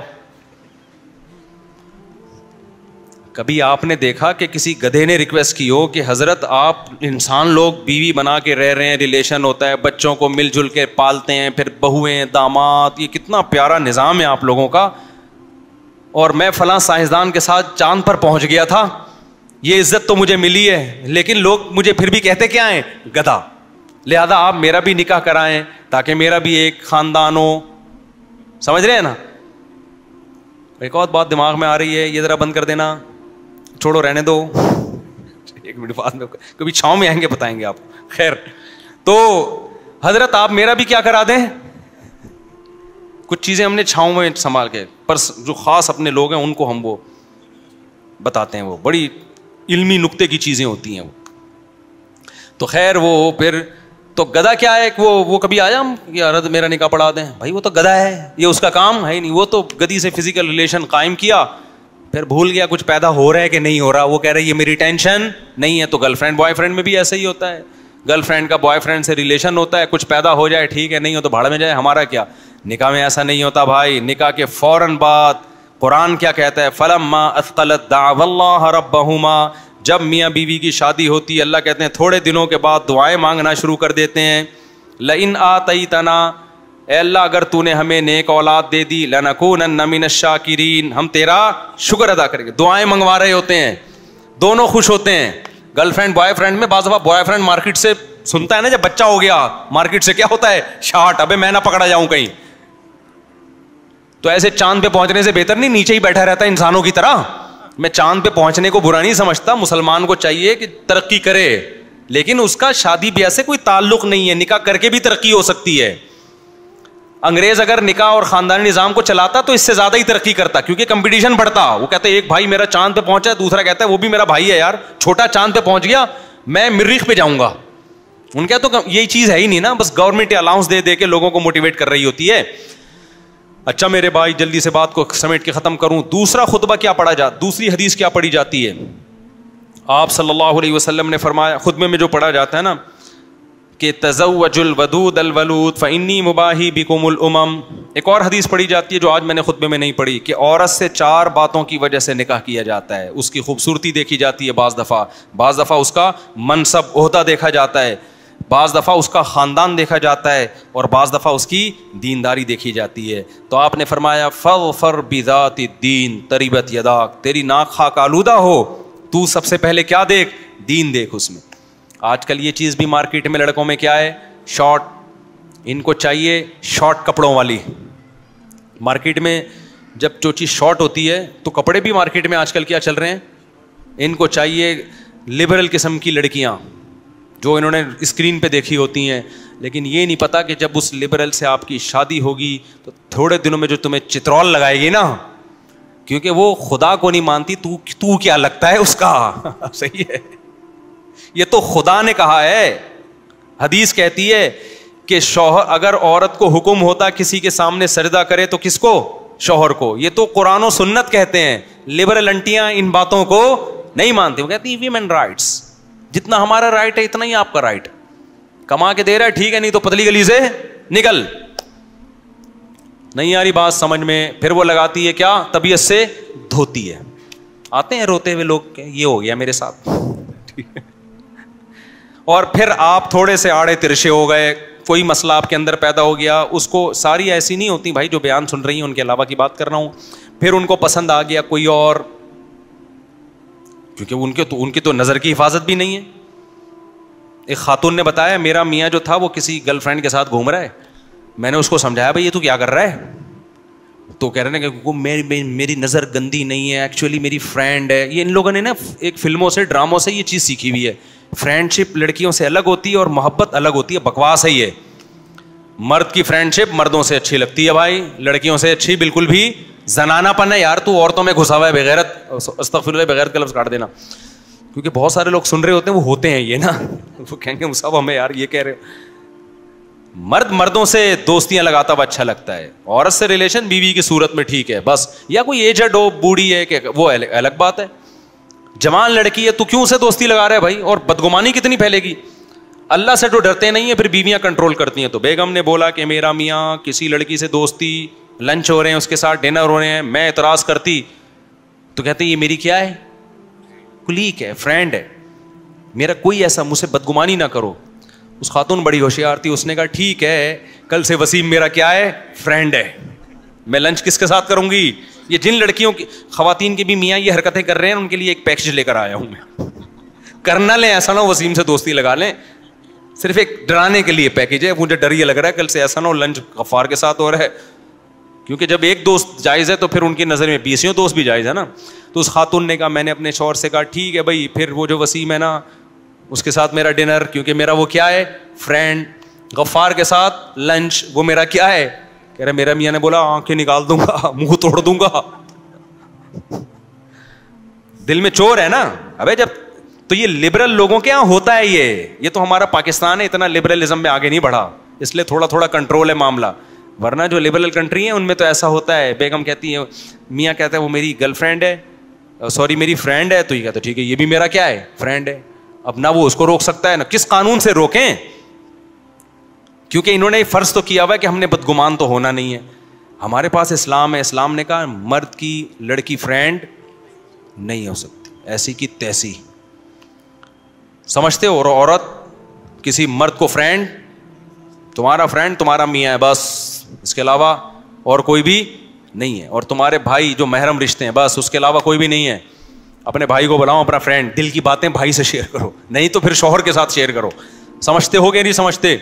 कभी आपने देखा कि किसी गधे ने रिक्वेस्ट की हो कि हजरत आप इंसान लोग बीवी बना के रह रहे हैं रिलेशन होता है बच्चों को मिलजुल के पालते हैं फिर बहुएं दामाद ये कितना प्यारा निज़ाम है आप लोगों का और मैं फला साइंसदान के साथ चांद पर पहुंच गया था ये इज्जत तो मुझे मिली है लेकिन लोग मुझे फिर भी कहते क्या हैं गधा लिहाजा आप मेरा भी निकाह कराएं ताकि मेरा भी एक खानदान हो समझ रहे हैं ना एक और बात दिमाग में आ रही है ये ज़रा बंद कर देना छोड़ो रहने दो एक मिनट बाद में कभी छाव में आएंगे बताएंगे आप खैर तो हजरत आप मेरा भी क्या करा दें कुछ चीज़ें हमने छाँव में संभाल के पर जो ख़ास अपने लोग हैं उनको हम वो बताते हैं वो बड़ी इल्मी नुक्ते की चीज़ें होती हैं वो तो खैर वो फिर तो गधा क्या है वो वो कभी आया हम ये अरद मेरा निकाह पढ़ा दें भाई वो तो गधा है ये उसका काम है ही नहीं वो तो गदी से फिजिकल रिलेशन कायम किया फिर भूल गया कुछ पैदा हो रहा है कि नहीं हो रहा वो कह रहा ये मेरी टेंशन नहीं है तो गर्लफ्रेंड बॉयफ्रेंड में भी ऐसे ही होता है गर्लफ्रेंड का बॉयफ्रेंड से रिलेशन होता है कुछ पैदा हो जाए ठीक है नहीं हो तो भाड़ में जाए हमारा क्या निकाह में ऐसा नहीं होता भाई निकाह के फ़ौरन बाद कुरान क्या कहता है फ़लम मा असकलत दावल्ला जब मियाँ बीवी की शादी होती है अल्लाह कहते हैं थोड़े दिनों के बाद दुआएं मांगना शुरू कर देते हैं लइन तई तना अल्लाह अगर तूने हमें नेक औलाद दे दी लनकून नमिन शाकिरीन हम तेरा शुक्र अदा करेंगे दुआएं मंगवा रहे होते हैं दोनों खुश होते हैं गर्लफ्रेंड बॉयफ्रेंड में बाज़ा बॉयफ्रेंड मार्केट से सुनता है ना जब बच्चा हो गया मार्केट से क्या होता है शार्ट अबे मैं ना पकड़ा जाऊं कहीं तो ऐसे चांद पे पहुंचने से बेहतर नहीं नीचे ही बैठा रहता इंसानों की तरह मैं चांद पे पहुंचने को बुरा नहीं समझता मुसलमान को चाहिए कि तरक्की करे लेकिन उसका शादी ब्याह से कोई ताल्लुक नहीं है निकाह करके भी तरक्की हो सकती है अंग्रेज अगर निकाह और खानदानी निज़ाम को चलाता तो इससे ज़्यादा ही तरक्की करता क्योंकि कंपटीशन बढ़ता वो कहते एक भाई मेरा चांद पे पहुंचा दूसरा कहता है वो भी मेरा भाई है यार छोटा चांद पे पहुंच गया मैं मिर्रीख पे जाऊंगा उनका तो यही चीज़ है ही नहीं ना बस गवर्नमेंट अलाउंस दे दे के लोगों को मोटिवेट कर रही होती है अच्छा मेरे भाई जल्दी से बात को समेट के ख़त्म करूं दूसरा खुतबा क्या पढ़ा जा दूसरी हदीस क्या पढ़ी जाती है आप सल्लल्लाहु अलैहि वसल्लम ने फरमाया खुतबे में जो पढ़ा जाता है ना कि तजवजुलवदूद अलवलूद फ़नी मुबाही उमम एक और हदीस पढ़ी जाती है जो आज मैंने खुतबे में नहीं पढ़ी कि औरत से चार बातों की वजह से निकाह किया जाता है उसकी खूबसूरती देखी जाती है बाज़ दफ़ा बाज़ दफ़ा उसका मनसब अहदा देखा जाता है बाज़ दफ़ा उसका ख़ानदान देखा जाता है और बाज़ दफ़ा उसकी दीनदारी देखी जाती है तो आपने फरमाया फ़र फ़र बिज़ात दीन तरीबत यदाक तेरी नाक खाक आलूदा हो तू सबसे पहले क्या देख दीन देख उसमें आज कल ये चीज़ भी मार्केट में लड़कों में क्या है शॉर्ट इनको चाहिए शॉर्ट कपड़ों वाली मार्केट में जब जो चीज़ शॉर्ट होती है तो कपड़े भी मार्केट में आजकल क्या चल रहे हैं इनको चाहिए लिबरल किस्म की लड़कियाँ जो इन्होंने स्क्रीन पे देखी होती हैं लेकिन ये नहीं पता कि जब उस लिबरल से आपकी शादी होगी तो थोड़े दिनों में जो तुम्हें चित्रौल लगाएगी ना क्योंकि वो खुदा को नहीं मानती तू तू क्या लगता है उसका सही है ये तो खुदा ने कहा है हदीस कहती है कि शोहर अगर औरत को हुक्म होता किसी के सामने सरदा करे तो किसको शोहर को ये तो कुरान सुन्नत कहते हैं लिबरल अंटियां इन बातों को नहीं मानती वो कहती वीमेन राइट्स जितना हमारा राइट है इतना ही आपका राइट कमा के दे रहा है ठीक है नहीं तो पतली गली से निकल नहीं आ रही बात समझ में फिर वो लगाती है क्या तबीयत से धोती है आते हैं रोते हुए लोग ये हो गया मेरे साथ और फिर आप थोड़े से आड़े तिरछे हो गए कोई मसला आपके अंदर पैदा हो गया उसको सारी ऐसी नहीं होती भाई जो बयान सुन रही हैं उनके अलावा की बात कर रहा हूं फिर उनको पसंद आ गया कोई और क्योंकि उनके तो उनकी तो नज़र की हिफाजत भी नहीं है एक खातून ने बताया मेरा मियाँ जो था वो किसी गर्लफ्रेंड के साथ घूम रहा है मैंने उसको समझाया भाई ये तू क्या कर रहा है तो कह रहे हैं कि मेरी मेरी नज़र गंदी नहीं है एक्चुअली मेरी फ्रेंड है ये इन लोगों ने ना एक फिल्मों से ड्रामों से ये चीज़ सीखी हुई है फ्रेंडशिप लड़कियों से अलग होती है और मोहब्बत अलग होती है बकवास है ये मर्द की फ्रेंडशिप मर्दों से अच्छी लगती है भाई लड़कियों से अच्छी बिल्कुल भी जनानापन है यार तू औरतों में घुसा हुआ है बेगैरत अस्तफिर बेगैरत का लफ्ज़ काट देना क्योंकि बहुत सारे लोग सुन रहे होते हैं वो होते हैं ये ना वो कहेंगे मुसाब हमें यार ये कह रहे हो मर्द मर्दों से दोस्तियां लगाता हुआ अच्छा लगता है औरत से रिलेशन बीवी की सूरत में ठीक है बस या कोई एजड हो बूढ़ी है क्या वो अलग बात है जवान लड़की है तू क्यों उसे दोस्ती लगा रहा है भाई और बदगुमानी कितनी फैलेगी अल्लाह से तो डरते नहीं है फिर बीवियां कंट्रोल करती हैं तो बेगम ने बोला कि मेरा मियाँ किसी लड़की से दोस्ती लंच हो रहे हैं उसके साथ डिनर हो रहे हैं मैं एतराज़ करती तो कहते ये मेरी क्या है कुलीक है फ्रेंड है मेरा कोई ऐसा मुझसे बदगुमानी ना करो उस खातून बड़ी होशियार थी उसने कहा ठीक है कल से वसीम मेरा क्या है फ्रेंड है मैं लंच किसके साथ करूंगी ये जिन लड़कियों की खातन की भी मियाँ ये हरकतें कर रहे हैं उनके लिए एक पैकेज लेकर आया हूँ मैं करना लें ऐसा ना वसीम से दोस्ती लगा लें सिर्फ एक डराने के लिए पैकेज है मुझे डर ये लग रहा है कल से ऐसा ना हो लंच गफ्फार के साथ हो रहा है क्योंकि जब एक दोस्त जायज़ है तो फिर उनकी नज़र में बीसियों दोस्त भी जायज़ है ना तो उस खातून ने कहा मैंने अपने शोर से कहा ठीक है भाई फिर वो जो वसीम है ना उसके साथ मेरा डिनर क्योंकि मेरा वो क्या है फ्रेंड गफ्फार के साथ लंच वो मेरा क्या है कह रहा मेरा मियाँ ने बोला आंखें निकाल दूंगा मुंह तोड़ दूंगा दिल में चोर है ना अबे जब तो ये लिबरल लोगों के यहाँ होता है ये ये तो हमारा पाकिस्तान है इतना लिबरलिज्म में आगे नहीं बढ़ा इसलिए थोड़ा थोड़ा कंट्रोल है मामला वरना जो लिबरल कंट्री है उनमें तो ऐसा होता है बेगम कहती है मियाँ कहते हैं वो मेरी गर्लफ्रेंड है सॉरी मेरी फ्रेंड है तो ये कहते ठीक है ये भी मेरा क्या है फ्रेंड है अब ना वो उसको रोक सकता है ना किस कानून से रोकें क्योंकि इन्होंने फ़र्ज़ तो किया हुआ है कि हमने बदगुमान तो होना नहीं है हमारे पास इस्लाम है इस्लाम ने कहा मर्द की लड़की फ्रेंड नहीं हो सकती ऐसी की तैसी समझते हो औरत किसी मर्द को फ्रेंड तुम्हारा फ्रेंड तुम्हारा मियाँ है बस इसके अलावा और कोई भी नहीं है और तुम्हारे भाई जो महरम रिश्ते हैं बस उसके अलावा कोई भी नहीं है अपने भाई को बुलाओ अपना फ्रेंड दिल की बातें भाई से शेयर करो नहीं तो फिर शोहर के साथ शेयर करो समझते हो गए नहीं समझते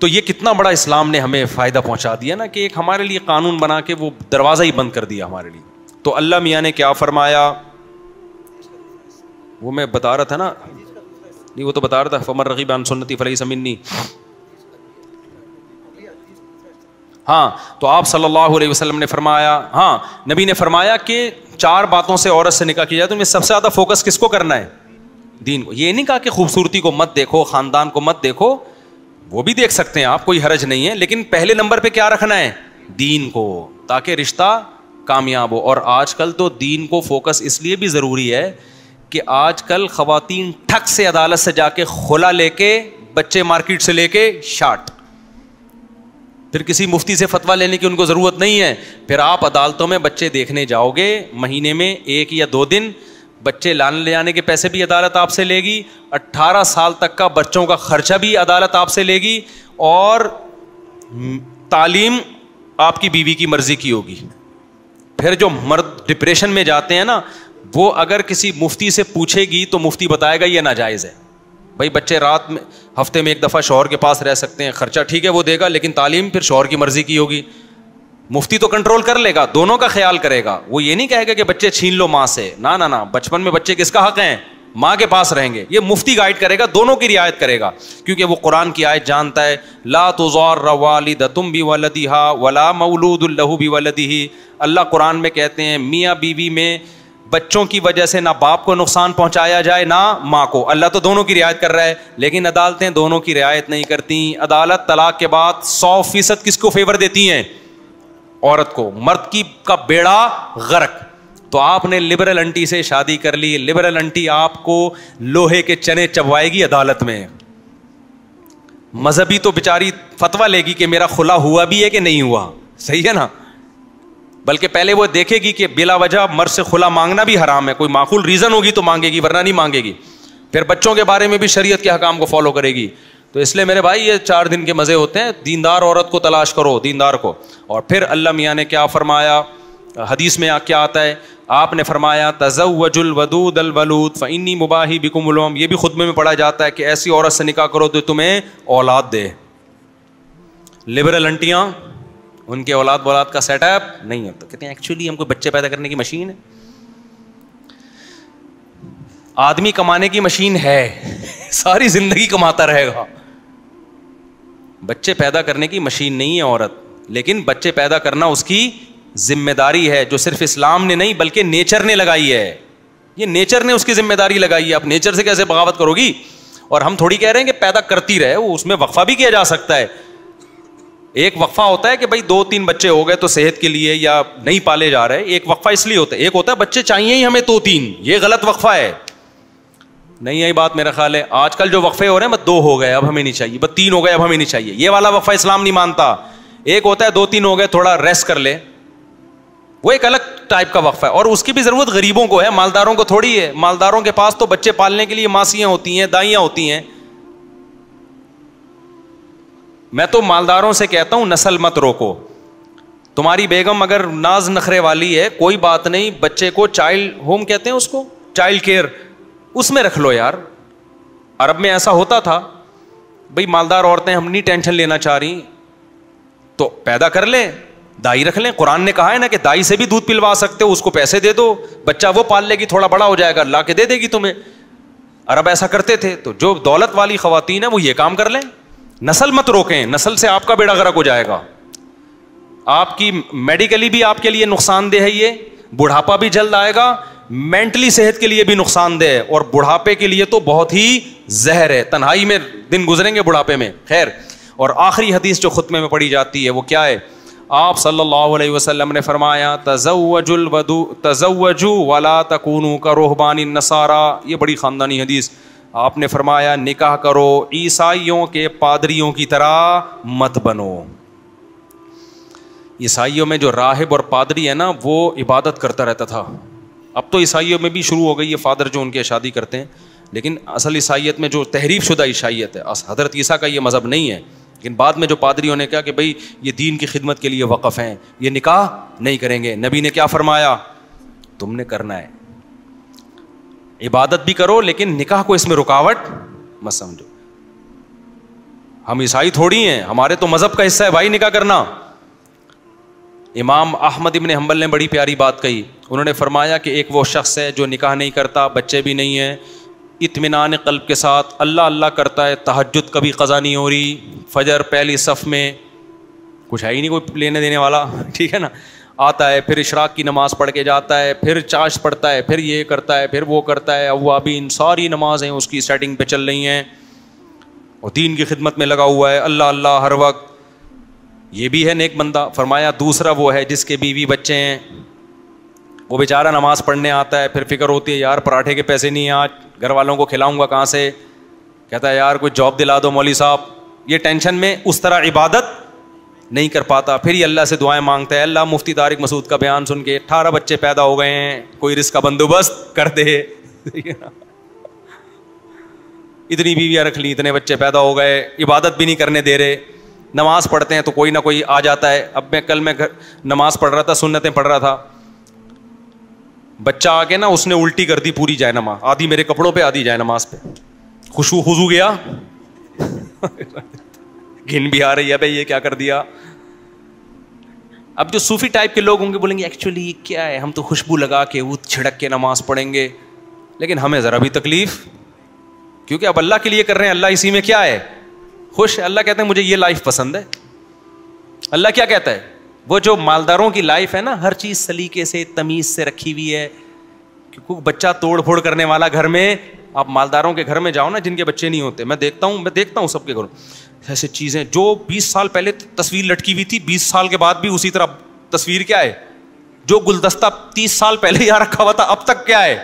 तो ये कितना बड़ा इस्लाम ने हमें फ़ायदा पहुँचा दिया ना कि एक हमारे लिए कानून बना के वो दरवाज़ा ही बंद कर दिया हमारे लिए तो अल्लाह मियाँ ने क्या फरमाया वो मैं बता रहा था ना नहीं वो तो बता रहा था फमर रगीब आन सुन्नति फ़लई समिन्नी हाँ तो आप सल्लल्लाहु अलैहि वसल्लम ने फरमाया हाँ नबी ने फरमाया कि चार बातों से औरत से निकाह किया जाए तो मैं सबसे ज़्यादा फोकस किसको करना है दीन को ये नहीं कहा कि खूबसूरती को मत देखो ख़ानदान को मत देखो वो भी देख सकते हैं आप कोई हरज नहीं है लेकिन पहले नंबर पर क्या रखना है दीन को ताकि रिश्ता कामयाब हो और आजकल तो दीन को फोकस इसलिए भी ज़रूरी है कि आजकल खातन ठक से अदालत से जाके खोला लेके बच्चे मार्केट से लेके शार्ट फिर किसी मुफ्ती से फतवा लेने की उनको ज़रूरत नहीं है फिर आप अदालतों में बच्चे देखने जाओगे महीने में एक या दो दिन बच्चे लाने ले जाने के पैसे भी अदालत आपसे लेगी 18 साल तक का बच्चों का खर्चा भी अदालत आपसे लेगी और तालीम आपकी बीवी की मर्ज़ी की होगी फिर जो मर्द डिप्रेशन में जाते हैं ना वो अगर किसी मुफ्ती से पूछेगी तो मुफ्ती बताएगा ये नाजायज़ है भाई बच्चे रात में हफ्ते में एक दफ़ा शोहर के पास रह सकते हैं ख़र्चा ठीक है वो देगा लेकिन तालीम फिर शोहर की मर्ज़ी की होगी मुफ्ती तो कंट्रोल कर लेगा दोनों का ख्याल करेगा वो ये नहीं कहेगा कि बच्चे छीन लो माँ से ना ना ना बचपन में बच्चे किसका हक हैं माँ के पास रहेंगे ये मुफ्ती गाइड करेगा दोनों की रियायत करेगा क्योंकि वो कुरान की आयत जानता है ला तुजार रवाली तुम भी वलदी हा वला मऊलूदुल्लहू भी वलदी ही अल्लाह कुरान में कहते हैं मियाँ बीवी में बच्चों की वजह से ना बाप को नुकसान पहुंचाया जाए ना माँ को अल्लाह तो दोनों की रियायत कर रहा है लेकिन अदालतें दोनों की रियायत नहीं करती अदालत तलाक के बाद सौ फीसद किसको फेवर देती हैं औरत को मर्द की का बेड़ा गर्क तो आपने लिबरल अंटी से शादी कर ली लिबरल अंटी आपको लोहे के चने चबवाएगी अदालत में मजहबी तो बेचारी फतवा लेगी कि मेरा खुला हुआ भी है कि नहीं हुआ सही है ना बल्कि पहले वो देखेगी कि बिला वजह मर से खुला मांगना भी हराम है कोई माकूल रीज़न होगी तो मांगेगी वरना नहीं मांगेगी फिर बच्चों के बारे में भी शरीयत के हकाम को फॉलो करेगी तो इसलिए मेरे भाई ये चार दिन के मज़े होते हैं दीनदार औरत को तलाश करो दीनदार को और फिर अल्लाह मिया ने क्या फरमाया हदीस में क्या आता है आपने फरमाया तजवजुल वदूद अलवलूद फ़नी मुबाही बिकुमलम ये भी खुद में पढ़ा जाता है कि ऐसी औरत से निका करो तो तुम्हें औलाद दे लिबरल अंटियाँ उनके औलाद बौलाद का सेटअप नहीं है तो कहते हैं एक्चुअली हमको बच्चे पैदा करने की मशीन है आदमी कमाने की मशीन है सारी जिंदगी कमाता रहेगा बच्चे पैदा करने की मशीन नहीं है औरत लेकिन बच्चे पैदा करना उसकी जिम्मेदारी है जो सिर्फ इस्लाम ने नहीं बल्कि नेचर ने लगाई है ये नेचर ने उसकी जिम्मेदारी लगाई है आप नेचर से कैसे बगावत करोगी और हम थोड़ी कह रहे हैं कि पैदा करती रहे वो उसमें वक्फा भी किया जा सकता है एक वक्फा होता है कि भाई दो तीन बच्चे हो गए तो सेहत के लिए या नहीं पाले जा रहे एक वक्फा इसलिए होता है एक होता है बच्चे चाहिए ही हमें दो तीन ये गलत वक्फा है नहीं आई बात मेरा ख्याल है आजकल जो वक्फे हो रहे हैं बस दो हो गए अब हमें नहीं चाहिए बस तीन हो गए अब हमें नहीं चाहिए ये वाला वक्फा इस्लाम नहीं मानता एक होता है दो तीन हो गए थोड़ा रेस्ट कर ले वो एक अलग टाइप का वक्फा है और उसकी भी ज़रूरत गरीबों को है मालदारों को थोड़ी है मालदारों के पास तो बच्चे पालने के लिए मासियां होती हैं दाइयाँ होती हैं मैं तो मालदारों से कहता हूं नस्ल मत रोको तुम्हारी बेगम अगर नाज नखरे वाली है कोई बात नहीं बच्चे को चाइल्ड होम कहते हैं उसको चाइल्ड केयर उसमें रख लो यार अरब में ऐसा होता था भाई मालदार औरतें हम नहीं टेंशन लेना चाह रही तो पैदा कर लें दाई रख लें कुरान ने कहा है ना कि दाई से भी दूध पिलवा सकते हो उसको पैसे दे दो बच्चा वो पाल लेगी थोड़ा बड़ा हो जाएगा ला के दे देगी तुम्हें अरब ऐसा करते थे तो जो दौलत वाली खातन है वो ये काम कर लें नस्ल मत रोकें नस्ल से आपका बेड़ा गर्क हो जाएगा आपकी मेडिकली भी आपके लिए नुकसानदेह है ये बुढ़ापा भी जल्द आएगा मेंटली सेहत के लिए भी नुकसानदेह है और बुढ़ापे के लिए तो बहुत ही जहर है तन्हाई में दिन गुजरेंगे बुढ़ापे में खैर और आखिरी हदीस जो खुतमे में पड़ी जाती है वो क्या है आप सल्लल्लाहु अलैहि वसल्लम ने फरमाया तजवजुल तजवजू वाला तकूनू का रोहबानी नसारा ये बड़ी ख़ानदानी हदीस आपने फरमाया निकाह करो ईसाइयों के पादरियों की तरह मत बनो ईसाइयों में जो राहिब और पादरी है ना वो इबादत करता रहता था अब तो ईसाइयों में भी शुरू हो गई है फादर जो उनके शादी करते हैं लेकिन असल ईसाइत में जो तहरीफ शुदा ईसाइत है हजरत ईसा का ये मज़हब नहीं है लेकिन बाद में जो पादरियों ने कहा कि भाई ये दीन की खिदमत के लिए वक़फ़ हैं ये निकाह नहीं करेंगे नबी ने क्या फरमाया तुमने करना है इबादत भी करो लेकिन निकाह को इसमें रुकावट मत समझो हम ईसाई थोड़ी हैं हमारे तो मज़हब का हिस्सा है भाई निकाह करना इमाम अहमद इबन हम्बल ने बड़ी प्यारी बात कही उन्होंने फरमाया कि एक वो शख्स है जो निकाह नहीं करता बच्चे भी नहीं है इतमान कल्ब के साथ अल्लाह अल्लाह करता है तहजद कभी क़ज़ा नहीं हो रही फजर पहली सफ़ में कुछ है ही नहीं कोई लेने देने वाला ठीक है ना आता है फिर इशराक की नमाज़ पढ़ के जाता है फिर चाश पढ़ता है फिर ये करता है फिर वो करता है अब अभी इन सारी नमाजें उसकी सेटिंग पे चल रही हैं और दीन की खिदमत में लगा हुआ है अल्लाह अल्लाह हर वक्त ये भी है नेक बंदा फरमाया दूसरा वो है जिसके बीवी बच्चे हैं वो बेचारा नमाज़ पढ़ने आता है फिर फिक्र होती है यार पराठे के पैसे नहीं हैं आज घर वालों को खिलाऊंगा कहाँ से कहता है यार कोई जॉब दिला दो मौली साहब ये टेंशन में उस तरह इबादत नहीं कर पाता फिर ही अल्लाह से दुआएं मांगते हैं अल्लाह मुफ्ती तारिक मसूद का बयान सुन के अठारह बच्चे पैदा हो गए हैं कोई रिस्क का बंदोबस्त कर दे इतनी बीवियाँ रख ली इतने बच्चे पैदा हो गए इबादत भी नहीं करने दे रहे नमाज़ पढ़ते हैं तो कोई ना कोई आ जाता है अब मैं कल मैं घर नमाज़ पढ़ रहा था सुन्नतें पढ़ रहा था बच्चा आके ना उसने उल्टी कर दी पूरी जाय नमाज आधी मेरे कपड़ों पे आधी जाय नमाज पे खुशू गया घिन भी आ रही है भाई ये क्या कर दिया अब जो सूफी टाइप के लोग होंगे बोलेंगे एक्चुअली क्या है हम तो खुशबू लगा के वो छिड़क के नमाज पढ़ेंगे लेकिन हमें ज़रा भी तकलीफ क्योंकि अब अल्लाह के लिए कर रहे हैं अल्लाह इसी में क्या है खुश है अल्लाह कहते हैं मुझे ये लाइफ पसंद है अल्लाह क्या कहता है वो जो मालदारों की लाइफ है ना हर चीज़ सलीके से तमीज़ से रखी हुई है क्योंकि बच्चा तोड़ फोड़ करने वाला घर में आप मालदारों के घर में जाओ ना जिनके बच्चे नहीं होते मैं देखता हूँ मैं देखता हूँ सबके घरों ऐसे चीज़ें जो 20 साल पहले तस्वीर लटकी हुई थी 20 साल के बाद भी उसी तरह तस्वीर क्या है जो गुलदस्ता 30 साल पहले यहाँ रखा हुआ था अब तक क्या है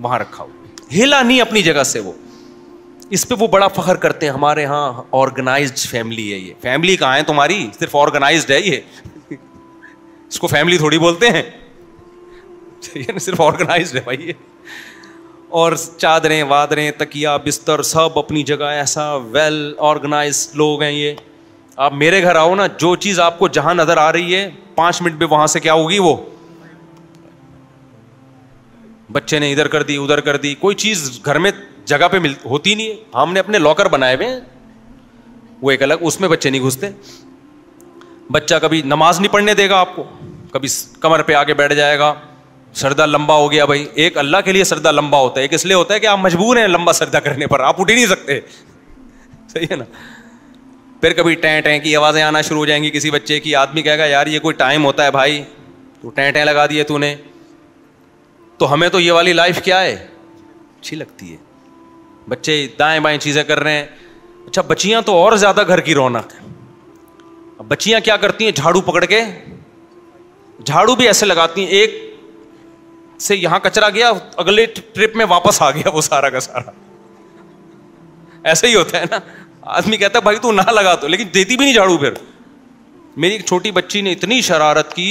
वहाँ रखा हुआ हिला नहीं अपनी जगह से वो इस पर वो बड़ा फखर करते हैं हमारे यहाँ ऑर्गेनाइज फैमिली है ये फैमिली कहाँ है तुम्हारी सिर्फ ऑर्गेनाइज है ये इसको फैमिली थोड़ी बोलते हैं ये सिर्फ ऑर्गेनाइज है भाई ये और चादरें वादरें तकिया बिस्तर सब अपनी जगह ऐसा वेल ऑर्गेनाइज लोग हैं ये आप मेरे घर आओ ना जो चीज़ आपको जहां नज़र आ रही है पाँच मिनट में वहां से क्या होगी वो बच्चे ने इधर कर दी उधर कर दी कोई चीज़ घर में जगह पे मिल होती नहीं है हमने अपने लॉकर बनाए हुए हैं वो एक अलग उसमें बच्चे नहीं घुसते बच्चा कभी नमाज नहीं पढ़ने देगा आपको कभी कमर पे आके बैठ जाएगा सरदा लंबा हो गया भाई एक अल्लाह के लिए सरदा लंबा होता है एक इसलिए होता है कि आप मजबूर हैं लंबा सरदा करने पर आप उठ ही नहीं सकते सही है ना फिर कभी टैं टैं की आवाज़ें आना शुरू हो जाएंगी किसी बच्चे की आदमी कहेगा यार ये कोई टाइम होता है भाई तो टैं टैं लगा दिए तूने तो हमें तो ये वाली लाइफ क्या है अच्छी लगती है बच्चे दाएं बाएं चीज़ें कर रहे हैं अच्छा बच्चियाँ तो और ज़्यादा घर की रौनक है अब बच्चियाँ क्या करती हैं झाड़ू पकड़ के झाड़ू भी ऐसे लगाती हैं एक से यहां कचरा गया अगले ट्रिप में वापस आ गया वो सारा का सारा ऐसे ही होता है ना आदमी कहता है भाई तू ना लगा तो लेकिन देती भी नहीं झाड़ू फिर मेरी एक छोटी बच्ची ने इतनी शरारत की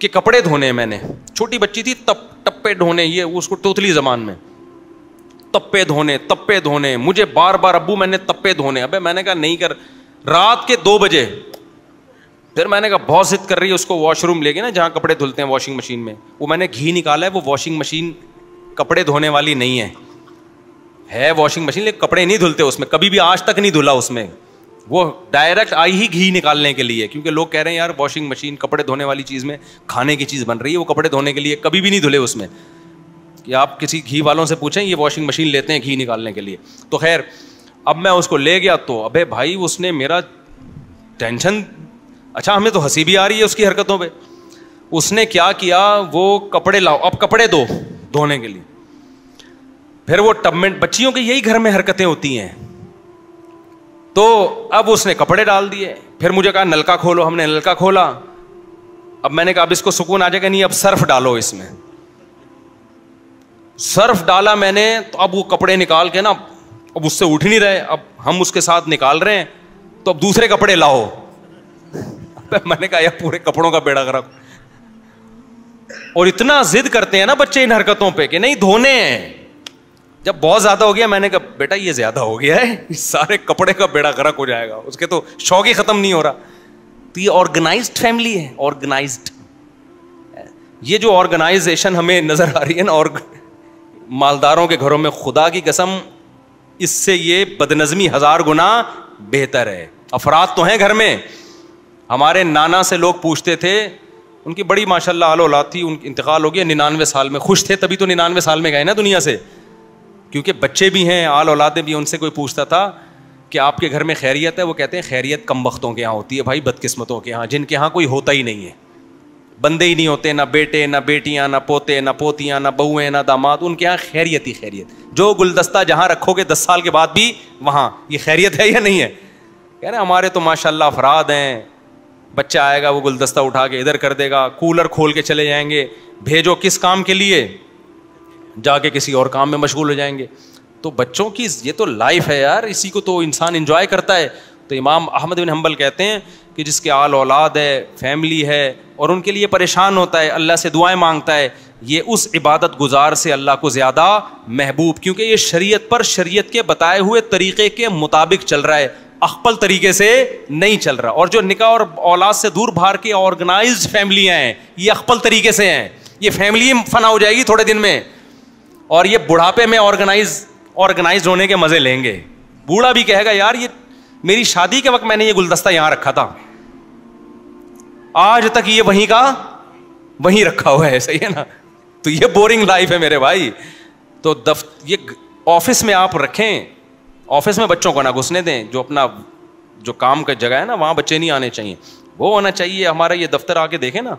कि कपड़े धोने मैंने छोटी बच्ची थी तप टप्पे धोने ये उसको टोतली जमान में तप्पे धोने तप्पे धोने मुझे बार बार अबू मैंने तप्पे धोने अबे मैंने कहा नहीं कर रात के दो बजे फिर मैंने कहा बहुत जिद कर रही है उसको वॉशरूम ले गए ना जहाँ कपड़े धुलते हैं वॉशिंग मशीन में वो मैंने घी निकाला है वो वॉशिंग मशीन कपड़े धोने वाली नहीं है है वॉशिंग मशीन लेकिन कपड़े नहीं धुलते उसमें कभी भी आज तक नहीं धुला उसमें वो डायरेक्ट आई ही घी निकालने के लिए क्योंकि लोग कह रहे हैं यार वॉशिंग मशीन कपड़े धोने वाली चीज़ में खाने की चीज़ बन रही है वो कपड़े धोने के लिए कभी भी नहीं धुले उसमें कि आप किसी घी वालों से पूछें ये वॉशिंग मशीन लेते हैं घी निकालने के लिए तो खैर अब मैं उसको ले गया तो अबे भाई उसने मेरा टेंशन अच्छा हमें तो हंसी भी आ रही है उसकी हरकतों पे उसने क्या किया वो कपड़े लाओ अब कपड़े दो धोने के लिए फिर वो टब में बच्चियों के यही घर में हरकतें होती हैं तो अब उसने कपड़े डाल दिए फिर मुझे कहा नलका खोलो हमने नलका खोला अब मैंने कहा अब इसको सुकून आ जाएगा नहीं अब सर्फ डालो इसमें सर्फ डाला मैंने तो अब वो कपड़े निकाल के ना अब उससे उठ नहीं रहे अब हम उसके साथ निकाल रहे हैं तो अब दूसरे कपड़े लाओ मैंने कहा यार पूरे कपड़ों का बेड़ा गर्क और इतना जिद करते हैं ना बच्चे इन हरकतों पे कि नहीं धोने हैं जब बहुत ज्यादा हो गया मैंने कहा बेटा ये ज्यादा हो गया है सारे कपड़े का बेड़ा गर्क हो जाएगा उसके तो शौक ही खत्म नहीं हो रहा तो ये ऑर्गेनाइज फैमिली है ऑर्गेनाइज ये जो ऑर्गेनाइजेशन हमें नजर आ रही है ना और मालदारों के घरों में खुदा की कसम इससे ये बदनजमी हजार गुना बेहतर है अफराद तो हैं घर में हमारे नाना से लोग पूछते थे उनकी बड़ी माशा आल औलाद थी उनकी इंतकाल हो गया निन्यानवे साल में खुश थे तभी तो निन्यानवे साल में गए ना दुनिया से क्योंकि बच्चे भी हैं आल औलादें भी उनसे कोई पूछता था कि आपके घर में खैरियत है वो कहते हैं खैरियत कम वक्तों के यहाँ होती है भाई बदकस्मतों के यहाँ जिनके यहाँ कोई होता ही नहीं है बंदे ही नहीं होते ना बेटे ना बेटियाँ ना पोते ना पोतियाँ ना बहुएँ ना दामाद उनके यहाँ खैरियत ही खैरियत जो गुलदस्ता जहाँ रखोगे दस साल के बाद भी वहाँ ये खैरियत है या नहीं है कह रहे हमारे तो माशाला अफराद हैं बच्चा आएगा वो गुलदस्ता उठा के इधर कर देगा कूलर खोल के चले जाएंगे भेजो किस काम के लिए जाके किसी और काम में मशगूल हो जाएंगे तो बच्चों की ये तो लाइफ है यार इसी को तो इंसान इंजॉय करता है तो इमाम अहमद बिन हम्बल कहते हैं कि जिसके आल औलाद है फैमिली है और उनके लिए परेशान होता है अल्लाह से दुआएं मांगता है ये उस इबादत गुजार से अल्लाह को ज़्यादा महबूब क्योंकि ये शरीयत पर शरीयत के बताए हुए तरीक़े के मुताबिक चल रहा है अकबल तरीके से नहीं चल रहा और जो निका और औलाद से दूर बाहर की ऑर्गेनाइज फैमिलियाँ हैं ये अकबल तरीके से हैं ये फैमिली फना हो जाएगी थोड़े दिन में और ये बुढ़ापे में ऑर्गेनाइज ऑर्गेनाइज होने के मज़े लेंगे बूढ़ा भी कहेगा यार ये मेरी शादी के वक्त मैंने ये गुलदस्ता यहां रखा था आज तक ये वहीं का वहीं रखा हुआ है सही है ना तो ये बोरिंग लाइफ है मेरे भाई तो दफ्तर ये ऑफिस में आप रखें ऑफिस में बच्चों को ना घुसने दें जो अपना जो काम का जगह है ना वहाँ बच्चे नहीं आने चाहिए वो होना चाहिए हमारा ये दफ्तर आके देखें ना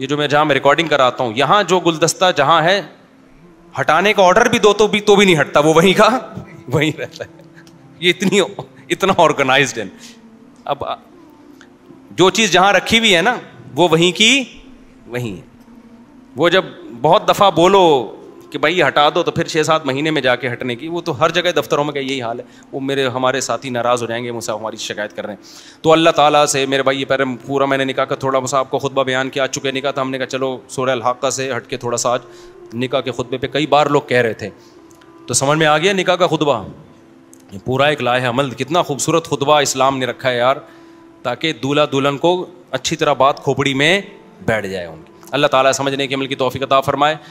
ये जो मैं जहाँ मैं रिकॉर्डिंग कराता हूँ यहाँ जो गुलदस्ता जहाँ है हटाने का ऑर्डर भी दो तो भी तो भी नहीं हटता वो वहीं का वहीं रहता है ये इतनी इतना ऑर्गेनाइज है अब जो चीज़ जहाँ रखी हुई है ना वो वहीं की वहीं है वो जब बहुत दफ़ा बोलो कि भाई हटा दो तो फिर छः सात महीने में जाके हटने की वो तो हर जगह दफ्तरों में का यही हाल है वो मेरे हमारे साथी नाराज़ हो जाएंगे मुझसे हमारी शिकायत कर रहे हैं तो अल्लाह ताला से मेरे भाई ये पहले पूरा मैंने निकाह का थोड़ा मुसा आपको खुतबा बयान किया चुके निका था हमने कहा चलो सोरह हाका से हट के थोड़ा सा आज निका के खुतबे पर कई बार लोग कह रहे थे तो समझ में आ गया निका का खुतबा पूरा एक लाए अमल कितना खूबसूरत खुतबा इस्लाम ने रखा है यार ताकि दूल्हा दुल्हन को अच्छी तरह बात खोपड़ी में बैठ जाए उनकी अल्लाह ताली समझने के अमल की तोफ़ी अता फरमाए